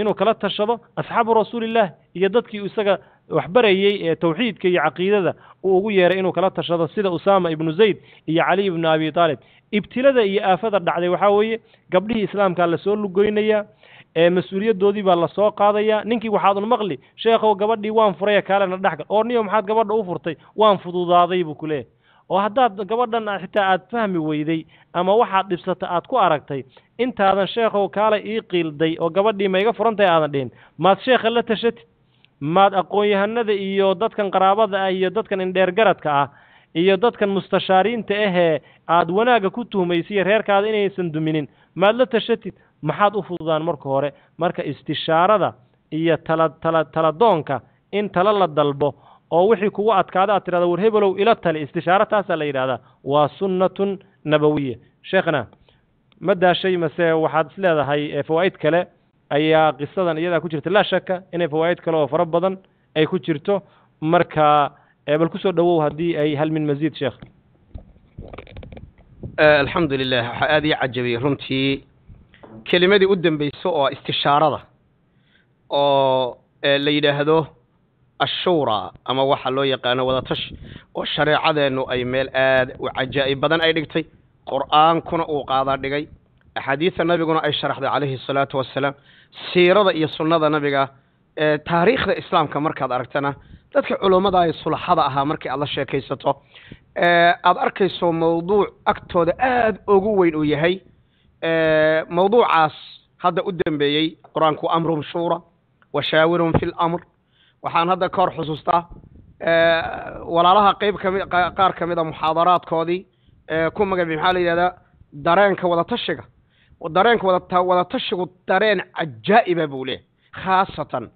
Speaker 3: inuu kala tashado asxaabu rasuulillah iyo dadkii isaga waxbarayey ee tawxiidka iyo caqiidada uu ugu yeeray inuu kala tashado sida usaama ibnu zayd iyo cali ibnu abi taalib ibtilada iyo aafada dhacday waxaa weeye gabdhihii islaamkaa lasoo lugoynayaa ee mas uuliyadoodii baa lasoo qaadayaa ninkii waxaadun maqli sheekhow gabadhii waan furaya kaalena dhexgal oo niyo maxaad gabadha u furtay waan fududaaday buu ku leeyahy oo haddaad gabadhan xitaa aad fahmi weyday ama waxaad dhibsata aad ku aragtay intaadan sheekhow kaale ii qiilday oo gabadhii ma iga furantahay aadan dhihin maad sheekha la tashatid maad aqoon-yahanada iyo dadkan qaraabada ah iyo dadkan indheergaradka ah iyo dadkan mustashaariinta ahee aad wanaagga ku tuhmaysaiyo reerkaada inaysan duminin maad la tashatid maxaad u fududaan marka hore marka istishaarada iyo tala tala taladoonka in tala la dalbo oo wixii kugu adkaada aad tirahda war hebelow ila tali istishaaro taasaa la yidhahdaa waa sunnatun nabawiya sheekhna ma daashay mase waxaad is leedahay fawaa'id kale ayaa qisadan iyadaa ku jirta laa shaka inay fawaa'id kale oo fara badan ay ku jirto marka bal kusoo dhawow haddii ay hal min masiid sheekh
Speaker 4: eh, alxamdu lilah waxaa aada ii cajabiyey runtii kelimadii u dambayso oo istishaarada oo la yidhaahdo ashuura ama waxa loo yaqaano wadatash oo shareecadeennu ay meel aad u cajaa'ib badan ay dhigtay qur'aankuna uu qaadaa dhigay axaadiidta nabiguna ay sharaxday calayhi salaatu wasalaam siirada iyo sunnada nabiga ee taariikhda islaamka markaad aragtana dadka culummadaay sulaxada ahaa markii aad la sheekaysato aada arkayso mawduuc agtooda aada ugu weyn uu yahay mawduucaas hadda u dembeeyey qur-aanku amrum shuura washaawirun fi lamr waxaan hadda ka hor xusuustaa walaalaha qayb kami qaar ka mid a ah muxaadaraadkoodii ku magabi maxaa la yidhahdaa dareenka wadatashiga dareenka wada wadatashigu dareen cajaa'iba buu leehay khaasatan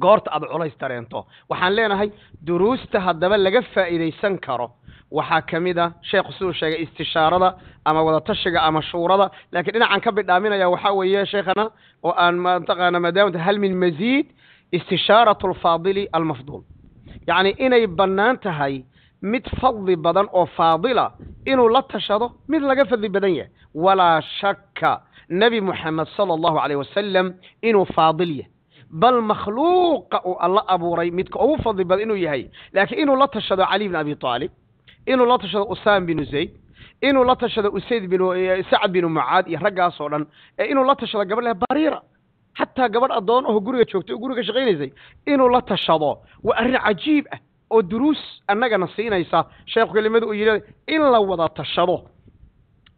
Speaker 4: goorta aada culays dareento waxaan leenahay duruusta haddaba laga faa'idaysan karo وحاكمدا شيخ سو شيغ استشارادا اما ودا تشيغ اما شورادا لكن انا عن كبي دامينا يا وحا ويه شيخنا وان ما انتقنا ما داونت هل من مزيد استشارة الفاضل المفضول يعني انا يبنان تهي مت بدن او فاضلة انو لا تشادو مثل لغا فضل بدن ولا شك نبي محمد صلى الله عليه وسلم انو فاضلية بل مخلوق الله ابو ريمتك متك او فضل بدن انو يهي لكن انو لا تشهد علي بن ابي طالب inuu la tashado usaam binu zayd inuu la tashado usayd binu eh, sacad binu mucaad iyo raggaasoo dhan ee inuu la tashado gabadh leh bariira xataa gabadh addoon aho guriga joogtay oo guriga shaqaynaysay inuu la tashado waa arrin cajiib ah oo duruus annagana siinaysa sheekhu kelimadu uu yidhi in la wada tashado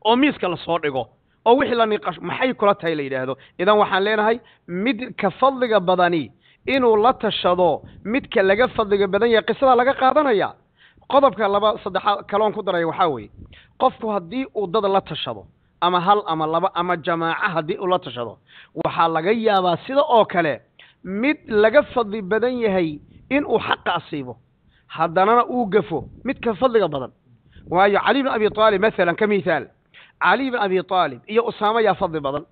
Speaker 4: oo miiska lasoo dhigo oo wixii la niqasho maxay kula tahay la yidhaahdo idan waxaan leenahay mid ka fadliga badani inuu la tashado midka laga fadliga badan yahay qisadaa laga qaadanaya qodobka laba saddexaad kaloon ku daraya waxaa weeye qofku haddii uu dad la tashado ama hal ama laba ama jamaaco haddii uu la tashado waxaa laga yaabaa sida oo kale mid laga fadli badan yahay inuu xaqa asiibo haddanana uu gafo midka fadliga badan waayo cali bn abi aalib maalan ka mithaal cali bn abi aalib iyo usaamo yaa fadli badan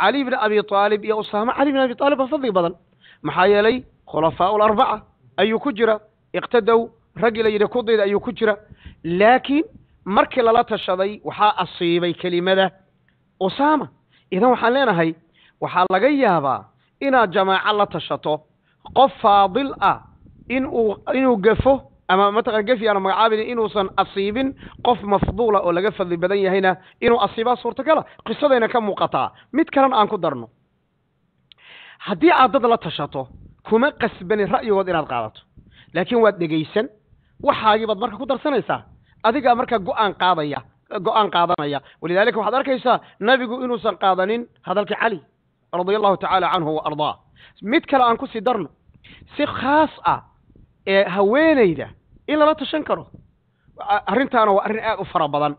Speaker 4: cali bn abi aalib iyo usaamo cali bn abi aalib baa fadli badan maxaa yeelay khulafaa larbaca ayuu ku jira iqtadow raggi la yidhi kudayda ayuu ku jira laakiin markii lala tashaday waxaa asiibay kelimada usaama idan waxaan leenahay waxaa laga yaabaa inaad jamaaco la tashato qof faadil ah inuu inuu gafo ama mataqan gafi aanu magacaabin inuusan asiibin qof mafduula oo laga fadli badan yahayna inuu asiibaa suurtagala qisadayna ka muuqataa mid kalena aan ku darno haddii aad dad la tashato kuma qasbanin ra'yigood inaad qaadato laakiin waad dhegaysan waxaagii baad marka ku darsanaysaa adigaa marka go-aan qaadaya go-aan qaadanaya walidaalika waxaad arkaysaa nabigu inuusan qaadanin hadalkii cali radia allahu tacaala canhu wa ardaa mid kale aan kusii darno si khaas ah ee haweenayda in lala tashan karo arrintaana waa arrin aad u fara badan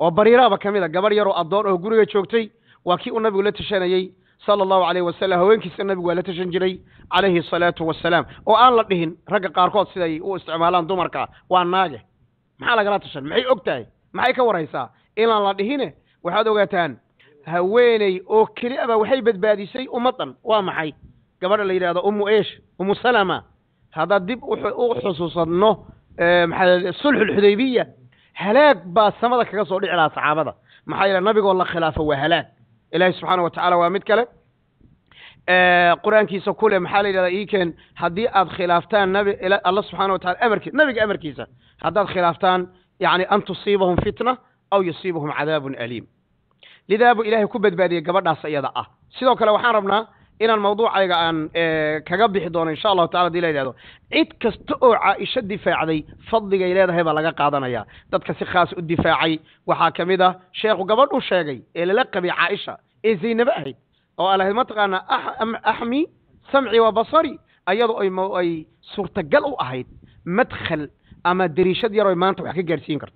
Speaker 4: oo bariiraaba ka mid a gabadh yaroo addoon oo guriga joogtay waa kii uu nabigu la tashanayey صلى الله عليه وسلم هوينك النبي ولا تشنجري عليه الصلاة والسلام وآن لدهن رقق قاركوت سيدي واستعمالان دمركا وآن ناجح ما على قراتشن معي أكتاي معي إلى إلا لدهن وحدو غيتان هويني أوكري أبا وحي بدبادي سي أمطن وآم قبر اللي هذا أم إيش أم سلامة هذا دب أحسوس أنه محل الصلح الحديبية هلاك با سمدك كسولي على ما محايل النبي والله خلافه وهلاك ilaahay subxaana wa tacaala waa mid kale qur-aankiisa kule maxaa la yidhahdaa iken haddii aad khilaaftaan nabi alla subxana wa taala amarki nabiga amarkiisa haddaad khilaaftaan yani an tusiibahum fitna aw yusiibahum cadaabun aliim lidaa buu ilaahay ku badbaadiyey gabadhaas iyada ah sidoo kale waxaan rabnaa إن الموضوع أيضا أن كجبي حضور إن شاء الله تعالى دي ليه ده إد كستقع إشد دفاع دي فضل جاي ليه ده بلقى قاضنا يا ده كسي الدفاعي وحاكم ده شيخ وقبل وشيخي إلى لقى بعائشة إيه زين بعيد أو على هم تقعنا أح أحمي سمعي وبصري أيضا أي مو أي صورة جل وأحيد مدخل أما دريشة دي روي ما أنت وحكي كرت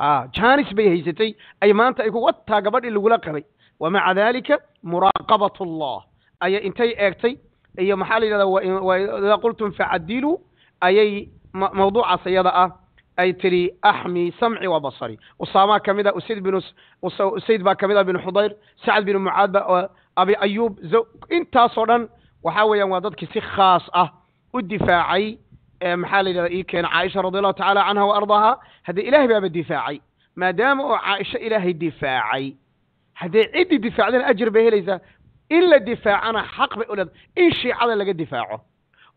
Speaker 4: آه جانس بيه زيتي أي مانتا يقول وات تاجبر اللي ولقى ومع ذلك مراقبة الله أي إنتي إيرتي أي محل إذا قلتم فعدلوا أي موضوع سيضاء أي تري أحمي سمعي وبصري أصامة كمدة أسيد بن أسيد با كمدة بن حضير سعد بن معاذ أبي أيوب زو إنت صرا وحاول يوضد كسي خاص أه الدفاعي محل إذا كان عائشة رضي الله تعالى عنها وأرضها هذا إله باب الدفاعي ما دام عائشة إله الدفاعي هذا عدي دفاع لنا أجر به ليس in la difaacana xaq bay u leedahay in shiicada laga difaaco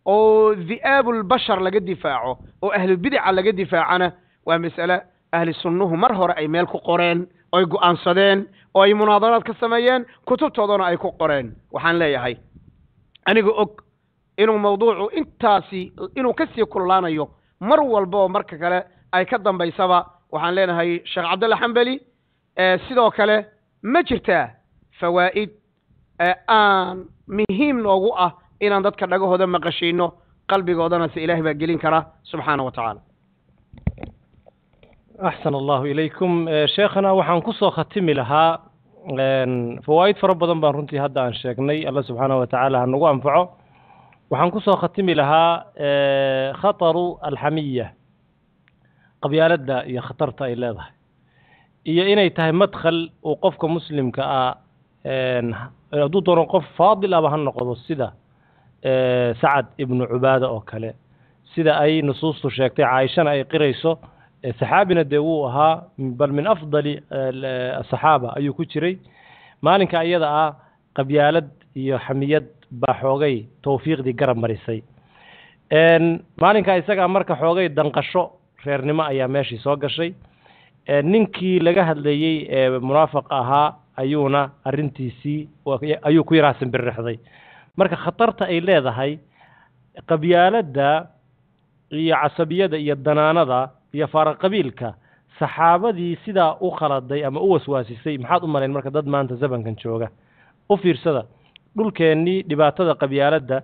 Speaker 4: oo di'aabulbashar laga difaaco oo ahlubidaca laga difaacana waa mas'ale ahli sunnuhu mar hore ay meel ku qoreen oy go'aansadeen oo ay munaadaraad ka sameeyeen kutubtoodana ay ku qoreen waxaan leeyahay aniga og inuu mawduucu intaasi inuu ka sii kululaanayo mar walba oo marka kale ay ka dambaysaba waxaan leenahay sheekh cabdalla xambali sidoo kale ma jirtaa fawaa'id ee aan muhiim noogu ah inaan dadka dhagahooda maqashiino qalbigoodana se ilaahay baa gelin karaa subxaana wa tacaala
Speaker 3: axsan allahu ilaykum sheekhana waxaan kusoo khatimi lahaa fawaa'id fara badan baan runtii hadda aan sheegnay alla subxaana wa tacaala ha nagu anfaco waxaan kusoo khatimi lahaa khataru alxamiya qabyaaladda iyo khatarta ay leedahay iyo inay tahay madkhal uu qofka muslimka ah hadduu doono qof faadil aba ah ha noqdo sida sacad ibnu cubaada oo kale sida ay nusuustu sheegtay caaishana ay qirayso saxaabina dee wuu ahaa bal min afdali asaxaaba ayuu ku jiray maalinka iyada ah qabyaalad iyo xamiyad baa xoogay towfiiqdii garab marisay maalinka isagaa marka xoogay danqasho reernimo ayaa meeshii soo gashay ninkii laga hadlayey ee munaafaq ahaa ayuuna arintiisii ayuu ku yarahasan birixday marka khatarta ay leedahay qabyaaladda iyo casabiyada iyo danaanada iyo faaraqabiilka saxaabadii sidaa u khaladay ama u waswaasisay maxaad u malayn marka dad maanta zamankan jooga u fiirsada dhulkeennii dhibaatada qabyaaladda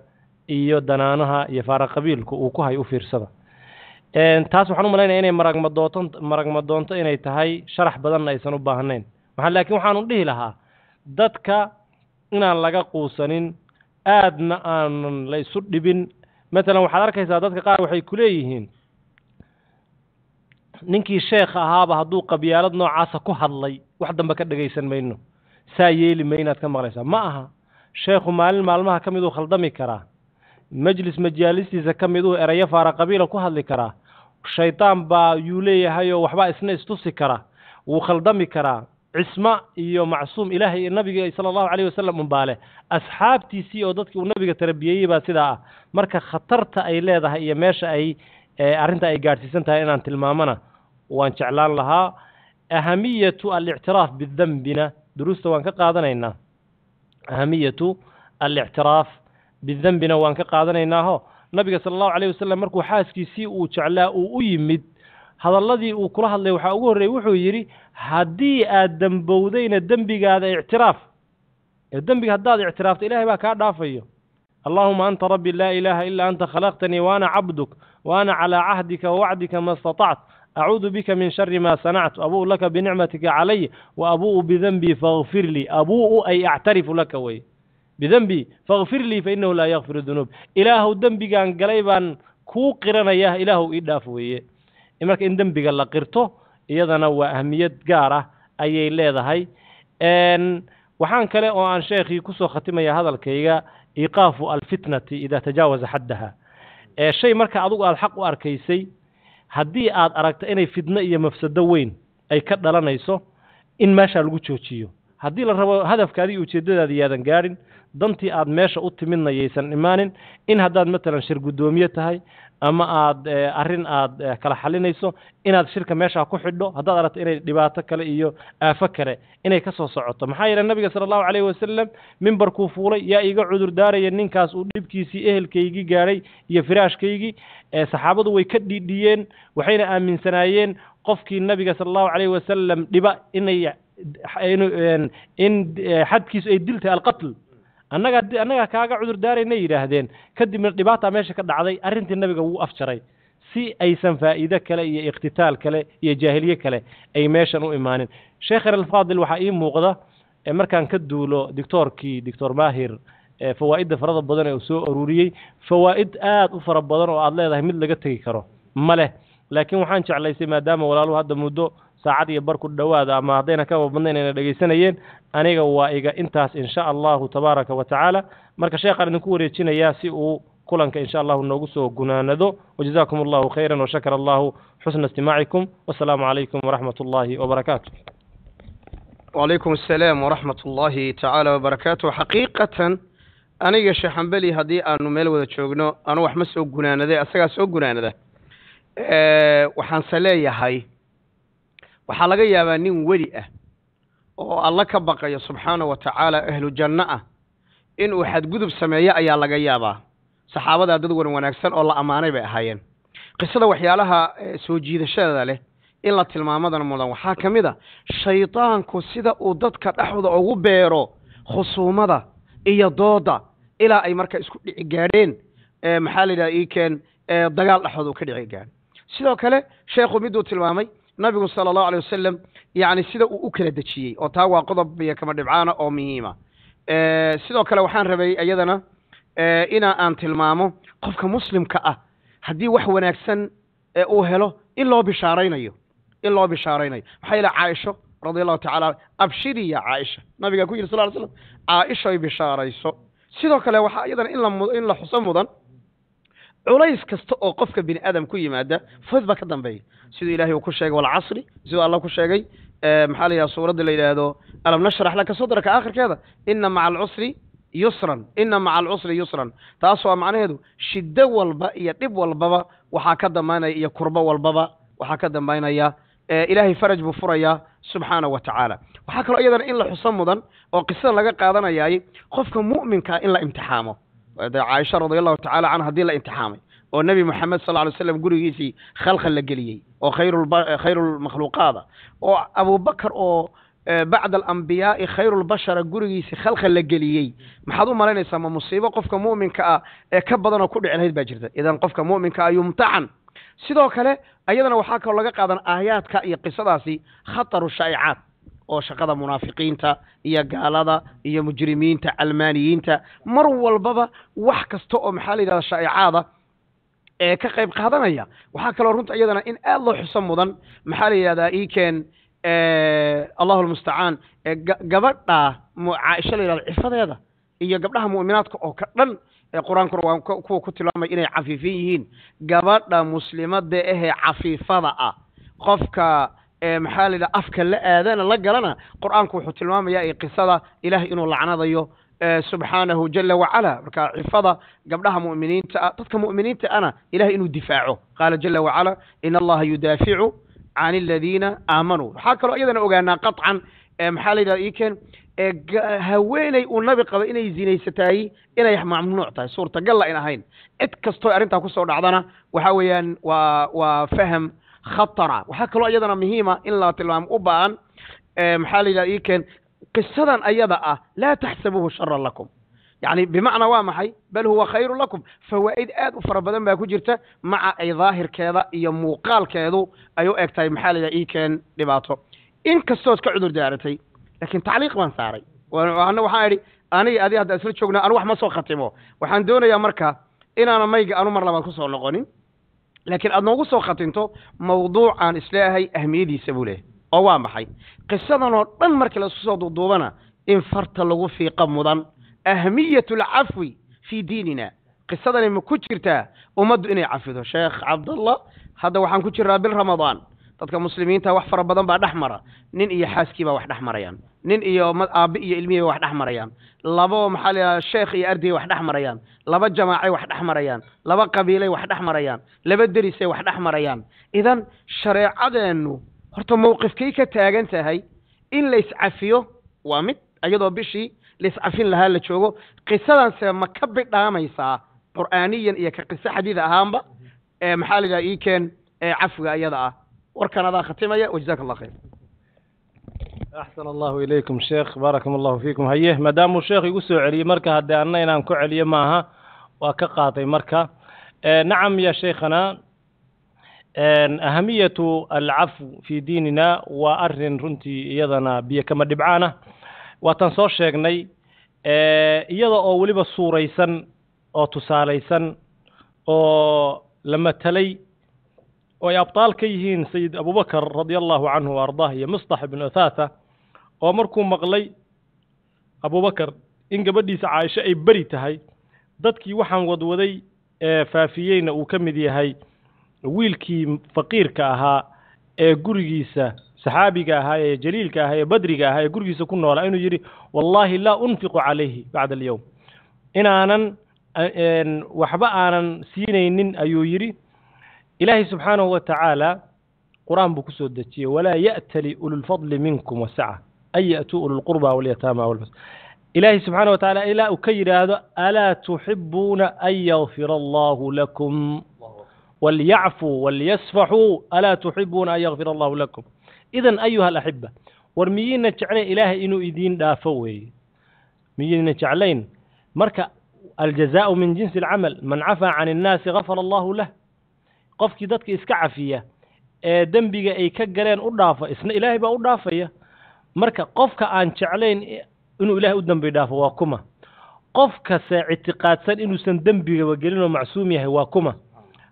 Speaker 3: iyo danaanaha iyo faaraqabiilku uu ku hay u fiirsada taas waxaan u malaynaya inay maragma doonto inay tahay sharax badanna aysan u baahnayn maxaa laakiin waxaanu dhihi lahaa dadka inaan laga quusanin aadna aanan la isu dhibin matalan waxaad arkaysaa dadka qaar waxay ku leeyihiin ninkii sheekh ahaaba hadduu qabyaalad noocaasa ku hadlay wax dambe ka dhegaysan mayno saa yeeli may inaad ka maqlaysaa ma aha sheekhu maalin maalmaha ka miduu khaldami karaa majlis majaalistiisa ka miduu ereyo faara qabiila ku hadli karaa shaydaan baa yuu leeyahay oo waxbaa isna istusi kara wuu khaldami karaa cismo iyo macsuum ilaahay iyo nabiga sala allahu calayh wasalam unbaa leh asxaabtiisii oo dadkii uu nabiga tarabiyeeyey baa sidaa ah marka khatarta ay leedahay iyo meesha ay arrinta ay gaadhsiisan tahay inaan tilmaamana waan jeclaan lahaa ahamiyatu alictiraaf bidambina duruusta waan ka qaadanaynaa ahamiyatu alictiraaf bidembina waan ka qaadanaynaaho nabiga sala allahu calayh wasalam markuu xaaskiisii uu jeclaa uu u yimid hadalladii uu kula hadlay waxaa ugu horreeyey wuxuu yidhi haddii aad dembowdayna dembigaada ictiraaf ee dembiga haddaad ictiraafto ilaahay baa kaa dhaafayo allahuma anta rabbi laa ilaaha ilaa anta khalaqtanii waana cabduk waana calaa cahdika wawacdika ma istatactu acuudu bika min shari maa sanactu abuu laka binicmatika calaya wa abuu'u bidenbii faghfir lii abuu'u ay actarifu laka weye bidenbii faghfir lii fa innahu laa yakfir dunuub ilaahow dembigaan galay baan kuu qiranayaa ilaahow ii dhaaf weeye marka in dembiga la qirto iyadana waa ahmiyad gaar ah ayay leedahay waxaan kale oo aan sheekhii kusoo khatimaya hadalkayga iqaafu alfitnati idaa tajaawaza xaddaha shay marka adugu aada xaq u arkaysay haddii aada aragto inay fitno iyo mafsado weyn ay ka dhalanayso in meeshaa lagu joojiyo haddii la rabo hadafkaadii ujeeddadaadii yaadan gaarin dantii aad meesha u timidna yaysan imaanin in haddaad matalan shir guddoomiye tahay ama aad eh, arrin aad eh, kala xalinayso inaad shirka meeshaa ku xidho haddaad aragto inay dhibaato kale iyo aafo kale inay ka soo socoto maxaa yeele nabiga sala allahu calayhi wasalam mimbarkuu fuulay yaa iiga cudur daaraya ninkaas uu dhibkiisii ehelkaygii gaadhay iyo firaashkaygii eh, saxaabadu way ka dhiidhiyeen waxayna aaminsanaayeen qofkii nabiga sala allahu calayhi wasalam dhiba inay in xadkiisu ay dil tahay alqatl annaga annagaa kaaga cudur daaraynay yidhaahdeen kadibna dhibaata meesha ka dhacday arrintii nabiga wuu afjaray si aysan faa'iido kale iyo ikhtitaal kale iyo jaahiliye kale ay meeshan u imaanin sheekhan alfaadil waxaa ii muuqda markaan ka duulo doctoorkii doctor maahir fawaa'idda farada badan ee uu soo ururiyey fawaa'id aada u fara badan oo aada leedahay mid laga tegi karo ma leh laakiin waxaan jeclaysay maadaama walaaluhu hadda muddo saacad iyo bar ku dhowaada ama haddayna kaba badnayn ayna dhegaysanayeen aniga waa iga intaas insha allahu tabaaraka wa tacaala marka sheekhaan idinku wareejinayaa si uu kulanka insha allahu noogu soo gunaanado wajazaakum allahu khayran washakara allahu xusna istimaacikum wassalaamu calaykum waraxmat ullaahi wabarakaatu wacalaykum assalaam waraxmat
Speaker 4: ullahi tacaala wabarakaatu xaqiiqatan aniga sheekh xambeli haddii aanu meel wada joogno anu waxma soo gunaanaday asagaa soo gunaanada waxaanse leeyahay waxaa laga yaabaa nin weli ah oo alla ka baqaya subxaana wa tacaala ahlu janno ah inuu xadgudub sameeyo ayaa laga yaabaa saxaabadaa dad wan wanaagsan oo la ammaanay bay ahaayeen qisada waxyaalaha eh, soo jiidashada leh in la tilmaamadan mudan waxaa ka mid a shaydaanku sida uu dadka dhexooda ugu beero khusuumada iyo dooda ilaa ay marka isku dhici gaadheen eh, maxaa la yidhaha ikeen eh, dagaal dhexooda uu ka dhici gaadho sidoo kale sheekhu miduu tilmaamay nabigu sala allahu alay wasalam yacni sida uu u kala dejiyey oo taa waa qodob iyo kama dhibcaana oo muhiima eh, sidoo kale waxaan rabay iyadana eh, ina aan tilmaamo qofka muslimka ah haddii wax wanaagsan eh, uu helo in loo bishaaraynayo in loo bishaaraynayo maxaa yeele caaisho radia allahu tacala abshiri ya caaisha nabigaa ku yidhi sal ly slam ay bishaarayso sidoo kale waxaa iyadana in la in la xuso mudan culays kasta oo qofka bini aadam ku yimaada fayd baa ka dambeeya siduu ilaahay uu ku sheegay walcasri siduu allah ku sheegay maxaa la yidhaha suuradda la yidhaahdo alam nashrax laka sadraka aakhirkeeda ina maca alcusri yusran ina maca alcusri yusran taasoo macnaheedu shiddo walba iyo dhib walbaba waxaa ka dambaynaya iyo kurbo walbaba waxaa ka dambaynaya ilaahay faraj buu furayaa subxaanahu wa tacaala waxaa kaloo iyadana in la xuso mudan oo qisada laga qaadanayaaye qofka mu'minkaa in la imtixaamo caaisha radiallahu tacaala canha hadii la intixaamay oo nebi moxamed sal ly slam gurigiisii khalkhal la geliyey oo khayrulmakhluuqaada oo abubakar oo eh, bacda alambiyaai khayrulbashara gurigiisii khalkhal la geliyey maxaad u malaynaysaa ma musiibo qofka mu'minka ah ee ka badanoo ku dhici lahayd baa jirta idan qofka mu'minka ah yumtaxan sidoo kale ayadana waxaa kaloo laga qaadan aayaadka iyo qisadaasi khataru shaa'icaat oo shaqada munaafiqiinta iyo gaalada iyo mujrimiinta calmaaniyiinta mar walbaba wax kasta oo maxaa la yidhahda shaa'icaada ee ka qayb qaadanaya waxaa kaloo runta iyadana in aada loo xuso mudan maxaa la yidhahdaa ikeen allahu almustacaan gabadha caaisha la yidhahda cifadeeda iyo gabdhaha mu'minaadka oo ka dhan ee qur-aankuna waa kuwa ku tilmaamay inay cafiifin yihiin gabadha muslimadda ahee eh cafiifada ah qofka maxaa la yidhaha afka la aadana la galana qur'aanku wuxuu tilmaamayaa iyo qisada ilaah inuu lacnadayo subxaanahu jala wacala marka cifada gabdhaha mu'miniinta ah dadka mu'miniinta ana ilaah inuu difaaco qaala jala wacala in allaha yudaaficu can aladiina aamanuu waxaa kaloo iyadana ogaanaa qaطcan maxaa la yidhahda iken haweeney uu nabi qaba inay zinaysataay inay mamnuuc tahay suurtagalla in ahayn cid kastoo arrintaa kusoo dhacdana waxaa weeyaan waa waa faham خطرة waxaa kaloo ayadana muhiima in la tilmaamo u baahan maxaa la yidhaha iken qisadan ayada ah laa يعني بمعنى وامحي بل هو خير لكم فوائد آد وفربدن باكو جرتا مع أي ظاهر كذا أي موقال كذا أيو أكتا محالي إي كان دباتو إن كستوت كعذر دارتي لكن تعليق من ثاري وأنا وحاري أنا أدي هذا أسلت شغنا أنا وح ما سو ختمه وحن يا مركا إن أنا يجي أنا مرة ما كسر لقوني لكن أنا أقول لك موضوع عن إسلام هي أهمية دي سبوله أو ما هي قصة أنا من مركز الصوت ضوبنا إن فرت لغو في قمضا أهمية العفو في ديننا قصة أنا مكتشرتها ومدو إني عفو شيخ عبد الله هذا وحن كتشر رمضان dadka muslimiinta wax fara badan baa dhex mara nin iyo xaaskiibaa wax dhex marayaan nin iyo aabi iyo ilmihiiba wax dhexmarayaan labo maxaa la sheekh iyo ardaybay wax dhex marayaan laba jamaacay wax dhex marayaan laba qabiilay wax dhex marayaan laba derisay wax dhex marayaan idan shareecadeennu horta mowqifkay ka taagan tahay in la iscafiyo waa mid iyadoo bishii laiscafin lahaa la joogo qisadanse ma ka bidhaamaysaa qur'aaniyan iyo ka qiso xadiid ahaanba ee maxaa la yidhaha iikeen cafwiga iyada ah warkan adaa khatimaya wajazaka allah khayr
Speaker 3: axsan allahu ilaykum sheekh baarakum allahu fiikum haye maadaamuu sheekh igu soo celiyey marka haddee anna inaan ku celiyo maaha waa ka qaatay marka e, nacam ya sheekhana e, ahamiyatu alcafw fi diinina waa arin runtii iyadana biyo kama dhibcaana waatan soo sheegnay e, iyada oo weliba suuraysan oo tusaalaysan oo la matalay oo ay abtaal ka yihiin sayid abubakar radi allahu canhu wa ardaah iyo mistax ibnu athaatha oo markuu maqlay abubakar in gabadhiisa caaisho ay beri tahay dadkii waxaan wadwaday ee faafiyeyna uu ka mid yahay wiilkii faqiirka ahaa ee gurigiisa saxaabiga ahaa ee jaliilka ahaa ee badriga ahaa ee gurigiisa ku noolaa inuu yidhi wallaahi laa unfiqu calayhi bacda alyowm inaanan waxba aanan siinaynin ayuu yidhi إلهي سبحانه وتعالى قرآن بكسود دتي ولا يأتلي أولو الفضل منكم والسعة أي يأتوا أولو القربى واليتامى والمساكين إلهي سبحانه وتعالى إلا أكيد هذا ألا تحبون أن يغفر الله لكم وليعفوا وليصفحوا ألا تحبون أن يغفر الله لكم إذا أيها الأحبة ورميين نتشعلين إله إنو إدين دافوي ميين نتشعلين مركا الجزاء من جنس العمل من عفى عن الناس غفر الله له qofkii dadka iska cafiya ee dembiga ay ka galeen u dhaafa isna ilaahay baa u dhaafaya marka qofka aan jeclayn inuu ilaahay u dembi dhaafo waa kuma qofkase ictiqaadsan inuusan dembigaba gelin oo macsuum yahay waa kuma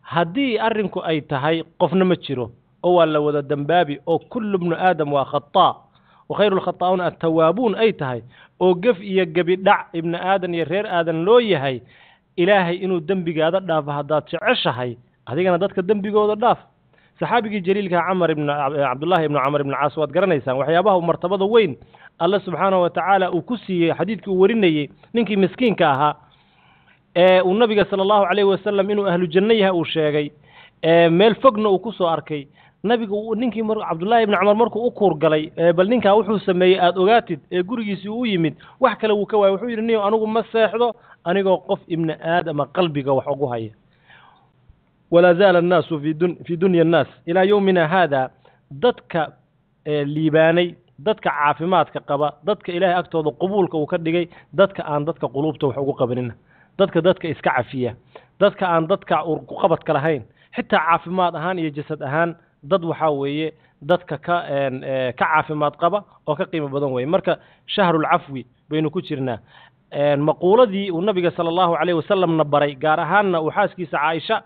Speaker 3: haddii arrinku ay tahay qofna ma jiro oo waa la wada dembaabi oo kullu bnu aadam waa khataa wakhayru lkhataa'uuna attawaabuun ay tahay oo gef iyo gebidhac ibni aadan iyo reer aadan loo yahay ilaahay inuu dembigaada dhaafo haddaad jeceshahay adigana dadka dembigooda dhaaf saxaabigii jaliilka camar ibn cabdullaahi ibnu camar ibn caas waad garanaysaan waxyaabaha martabada weyn alle subxaanahu wa tacaala uu ku siiyey xadiidkii uu warinayey ninkii miskiinka ahaa ee uu nabiga sala allahu caleyhi wasalam inuu ahlu janno yahay uu sheegay ee meel fogna uu ku soo arkay nabiga ninkii cabdullaahi ibni camar markuu u kuurgalay bal ninkaa wuxuu sameeyey aada ogaatid ee gurigiisii u yimid wax kale wuu ka waayay wuxuu yidhi niyo anigu ma seexdo anigoo qof ibni aadama qalbiga wax ugu haya walaa zaala annaasu fii dunya annaas ilaa yowmina haada dadka liibaanay dadka caafimaadka qaba dadka ilaahay agtooda qubuulka uu ka dhigay dadka aan dadka quluubta wax ugu qabanina dadka dadka iska cafiya dadka aan dadka urkuqabadka lahayn xitaa caafimaad ahaan iyo jasad ahaan dad waxaa weeye dadka ka ka caafimaad qaba oo ka qiimo badan weeye marka shahrulcafwi baynu ku jirnaa maquuladii uu nabiga sala allahu calayhi wasalamna baray gaar ahaanna uu xaaskiisa caaisha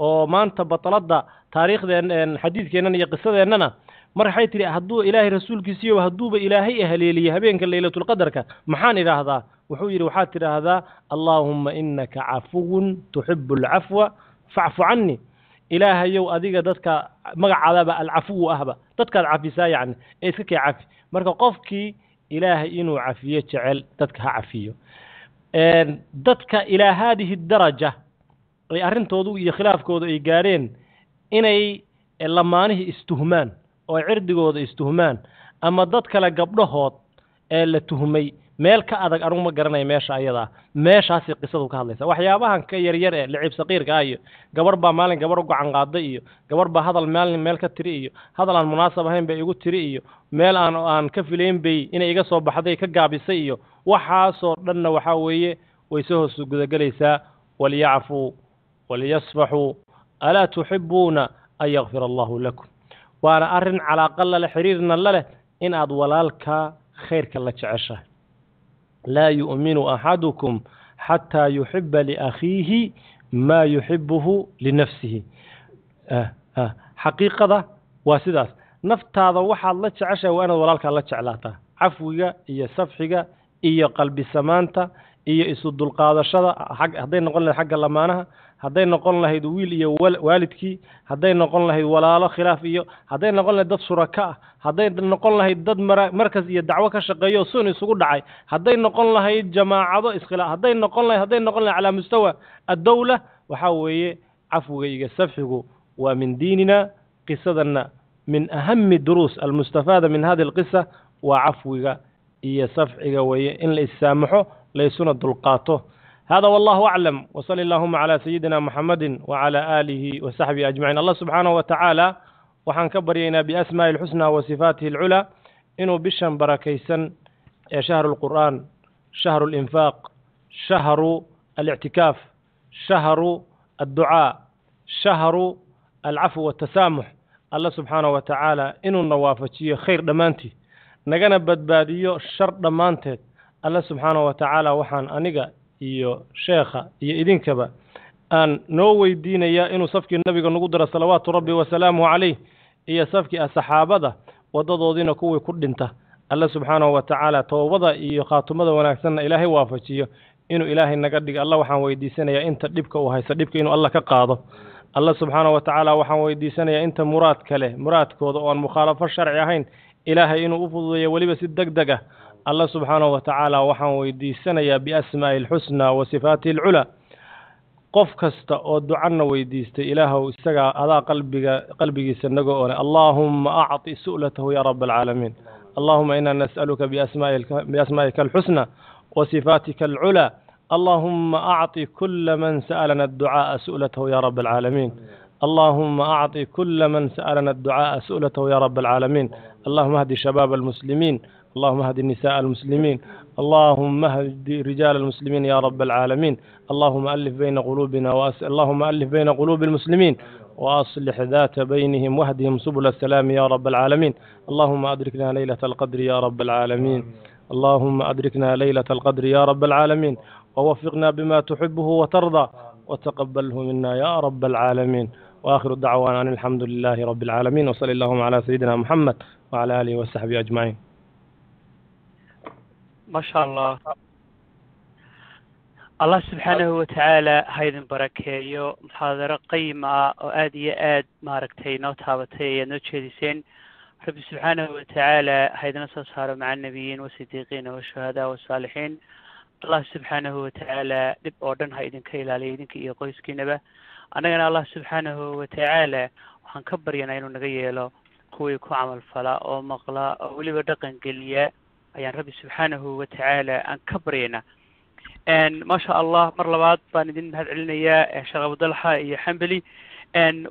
Speaker 3: oo maanta bataladda taariikhdeen xadiidkeennana iyo qisadeennana waxay tidhi hadduu ilaahay rasuulkiisiiyo hadduuba ilaahay haleeliye habeenka laylatulqadarka maxaan idhaahdaa wuxuu yidhi waxaad tidhaahdaa allaahumma innaka cafuwun tuxibu alcafwa facfu cannii ilaahayow adiga dadka magacaadaba alcafuwu ahba dadkaad cafisaa yacni ee iska kee cafi marka qofkii ilaahay inuu cafiyo jecel dadka ha cafiyo dadka ilaa haadihi daraja ay arrintoodu iyo khilaafkooda ay gaadheen inay lamaanihii istuhmaan oo ay cirdigooda istuhmaan ama dad kale gabdhahood ee la tuhmay meel ka adag anugu ma garanaya meesha ayadaa meeshaasay qisadu ka hadlaysa waxyaabahan ka yaryar ee liciib saqiirkaa ah iyo gabar baa maalin gabar u gacan qaaday iyo gabar baa hadal maalin meel ka tiri iyo hadal aan munaasab ahayn bay igu tiri iyo meel aan aan ka filayn bay inay iga soo baxday ka gaabisay iyo waxaasoo dhanna waxaa weeye way soo hoos gudagelaysaa walyacfuu waliyasbaxuu alaa tuxibuuna an yakfir allahu lakum waana arrin calaaqa lale xidhiirna laleh inaad walaalkaa khayrka la jeceshahay laa yu'minu axadukum xataa yuxiba liakhiihi maa yuxibuhu linafsihi xaqiiqada waa sidaas naftaada waxaad la jeceshahay waa inaad walaalkaa la jeclaataa cafwiga iyo safxiga iyo qalbi samaanta iyo isu dulqaadashada ag hadday noqon lahayd xagga lamaanaha hadday noqon lahayd wiil iyo waalidkii hadday noqon lahayd walaalo khilaaf iyo hadday noqon lahayd dad shuraka ah hadday noqon lahayd dad markas iyo dacwo ka shaqeeyo sun isugu dhacay hadday noqon lahayd jamaacado iskhilaaf hadday noqon lahayd hadday noqon lahayd calaa mustawa addowla waxaa weeye cafwiga iyo safxigu waa min diinina qisadanna min ahami duruus almustafaada min hadi alqisa waa cafwiga iyo safxiga weeye in la issaamaxo laysuna dulqaato hada wallahu aclam wsali allahuma calaa sayidina muxammadin wacalaa aalihi wa saxbihi ajmaciin allah subxaanahu wa waxaan ka baryaynaa biasmaa'i alxusnaa wa sifaatihi inuu bishan barakaysan ee shahru alqur'aan shahru alinfaaq shahru alictikaaf shahru adducaa shahru alcafw watasaamux alla subxaanahu wa inuu na waafajiyo khayr dhammaantii nagana badbaadiyo shar dhammaanteed alle subxaanahu wa tacaala waxaan aniga iyo sheekha iyo idinkaba aan noo weydiinayaa inuu safkii nabiga nagu diro salawaatu rabbi wasalaamuhu calayh iyo safkii asaxaabada waddadoodiina kuwii ku dhinta alle subxaanahu wa tacaala toobada iyo khaatumada wanaagsanna ilaahay waafajiyo inuu ilaahay naga dhigo alla waxaan weydiisanayaa inta dhibka uu haysta dhibka inuu alla ka qaado alla subxaanahu wa tacaala waxaan weydiisanayaa inta muraad kale muraadkooda oo aan mukhaalafo sharci ahayn ilaahay inuu u fududeeyo weliba si deg deg ah الله سبحانه وتعالى وحن ويدسنا يا بأسماء الحسنى وصفات العلا قف كست ودعنا ويدست إله واستجع هذا قلبي قلبي سنجوه اللهم أعطي سؤلته يا رب العالمين اللهم إنا نسألك بأسماء بأسمائك الحسنى وصفاتك العلا اللهم أعطي كل من سألنا الدعاء سؤلته يا رب العالمين اللهم أعطي كل من سألنا الدعاء سؤلته يا رب العالمين اللهم أهدي شباب المسلمين اللهم اهد النساء المسلمين اللهم اهد رجال المسلمين يا رب العالمين اللهم ألف بين قلوبنا وأس... اللهم ألف بين قلوب المسلمين وأصلح ذات بينهم واهدهم سبل السلام يا رب العالمين اللهم أدركنا ليلة القدر يا رب العالمين اللهم أدركنا ليلة القدر يا رب العالمين ووفقنا بما تحبه وترضى وتقبله منا يا رب العالمين واخر الدعوان ان الحمد لله رب العالمين وصلى اللهم على سيدنا محمد وعلى اله وصحبه اجمعين
Speaker 1: masha allah allah subxaanahu watacaala ha idin barakeeyo muxaadaro qayim ah oo aada iyo aad maaragtay noo taabatay ayaad noo jeediseen rabbi subxaanahu watacaala ha idina soo saaro maca nabiyiin wasidiiqiina washuhadaa wasaalixiin allah subxaanahu watacaala dhib oo dhan ha idinka ilaaliyo idinka iyo qoyskiinaba annagana allah subxaanahu watacaala waxaan ka baryana inuu naga yeelo kuwii ku camal fala oo maqla oo weliba dhaqan geliya ayaan rabbi subxaanahu watacaala aan ka baryaynaa maasha allah mar labaad baan idin mahad celinayaa sheekh abudalxa iyo xambeli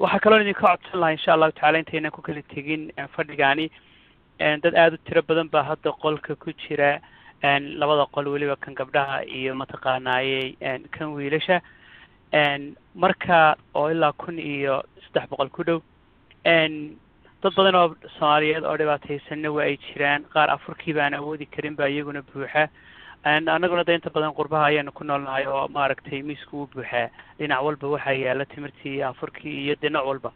Speaker 1: waxaa kaloo idinka codsan lahaa insha allahu tacala intaynan ku kala tegin fadhigaani dad aada u tiro badan baa hadda qolka ku jira labada qol weliba kan gabdhaha iyo mataqaanaaye kan wiilasha marka oo ilaa kun iyo saddex boqol ku dhow dad badan oo soomaaliyeed oo dhibaataysanna waa ay jiraan qaar afurkiiba aan awoodi karin ba iyaguna buuxa annaguna de inta badan qurbaha ayaanu ku noolnahay oo maaragtay miisku uu buuxaa dhinac walba waxaa yaala timirtii afurkii iyo dhinac walba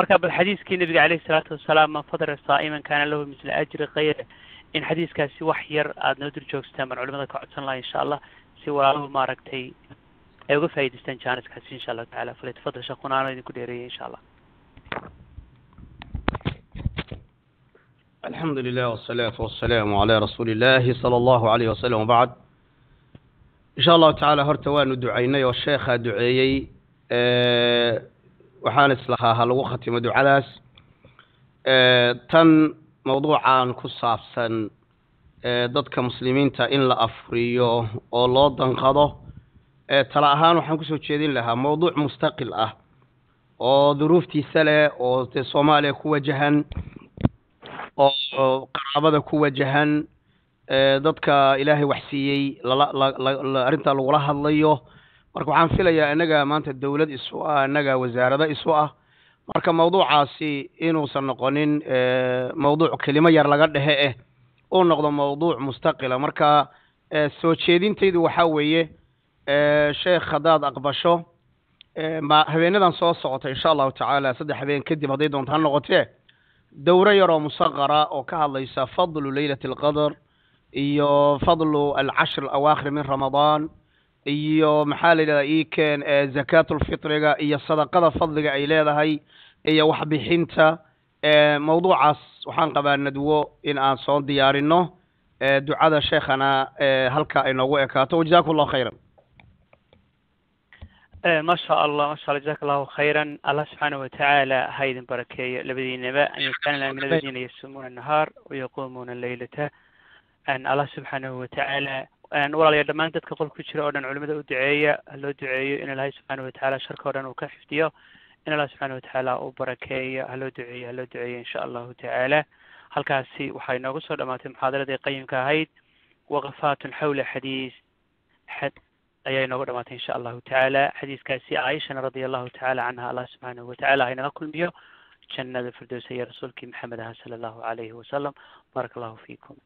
Speaker 1: marka bal xadiiskii nabiga caleyhi salaatu wasalaam man fadra saa'iman kaana lahu misla ajri kayre in xadiiskaasi wax yar aad noo joogsataan baan culimada ka codsan laha insha allah si walaaluhu maaragtay ay uga faa'idaystaan jaaniskaasi insha allahu tacala fala tafadal sheekuna anoo idinku dheereeya insha allah
Speaker 4: الحمد لله والصلاة والسلام على رسول الله صلى الله عليه وسلم وبعد إن شاء الله تعالى horta waanu ducaynay oo sheekhaa duceeyey waxaan islahaa ha lagu khatimo ducadaas tan mawduucan ku saabsan dadka muslimiinta in la afuriyo oo loo danqado tale ahaan waxaan kusoo jeedin lahaa mawduuc mustaqil ah oo duruuftiisa leh oo dee soomaaliya ku wajahan oo qaraabada ku wajahan dadka ilaahay waxsiiyey lala arrintaa lagula hadlayo marka waxaan filayaa innaga maanta dowlad isu ah innaga wasaarada isu ah marka mawduucaasi inuusan noqonin mawduuc kelimo yar laga dhehe eh uu noqdo mawduuc mustaqila marka soo jeedintaydu waxaa weeye sheekh haddaad aqbasho ma habeenadan soo socota insha allahu tacaala saddex habeen kadib hadday doonto ha noqotee dowro yaroo musaqara oo ka hadlaysa fadlu laylat alqadar iyo fadlu alcashr alawaakhir min ramadaan iyo maxaa la yidhahdaa iikeen lfitriga iyo sadaqada fadliga ay leedahay iyo waxbixinta mawduucaas waxaan qabaa nadwo in aan soo diyaarino ducada sheekhana halkaa ay noogu ekaato wajazaku llahu khayran Eh, maasha
Speaker 1: allah masha alla jazaak allahu khayran allah subxaana watacaala ha idin barakeeyo labadiinaba an yajcalna minaladiina yasumuuna annahaar wayaquumuuna laylata allah subxaanahu watacaala walaalayaa dhammaan dadka qolka ku jira oo dhan culimada u duceeya haloo duceeyo in ilahay subxaana watacaala sharka o dhan uu ka xifdiyo in allah subxaana watacaala uu barakeeyo haloo duceeyo haloo duceeyo insha allahu tacaala halkaasi waxaa inoogu soo dhamaatay muxaadaradii qayimka ahayd waqafaatun xawla xadiis ayaa inooga dhamaatay insha allahu tacaala xadiiskaasi caaishana radia allahu tacala canha allah subxaanahu watacala ha kulmiyo jannada firdowsa iyo rasuulkii maxamed aha sala allahu calayhi wasalam baaraka allahu fiikum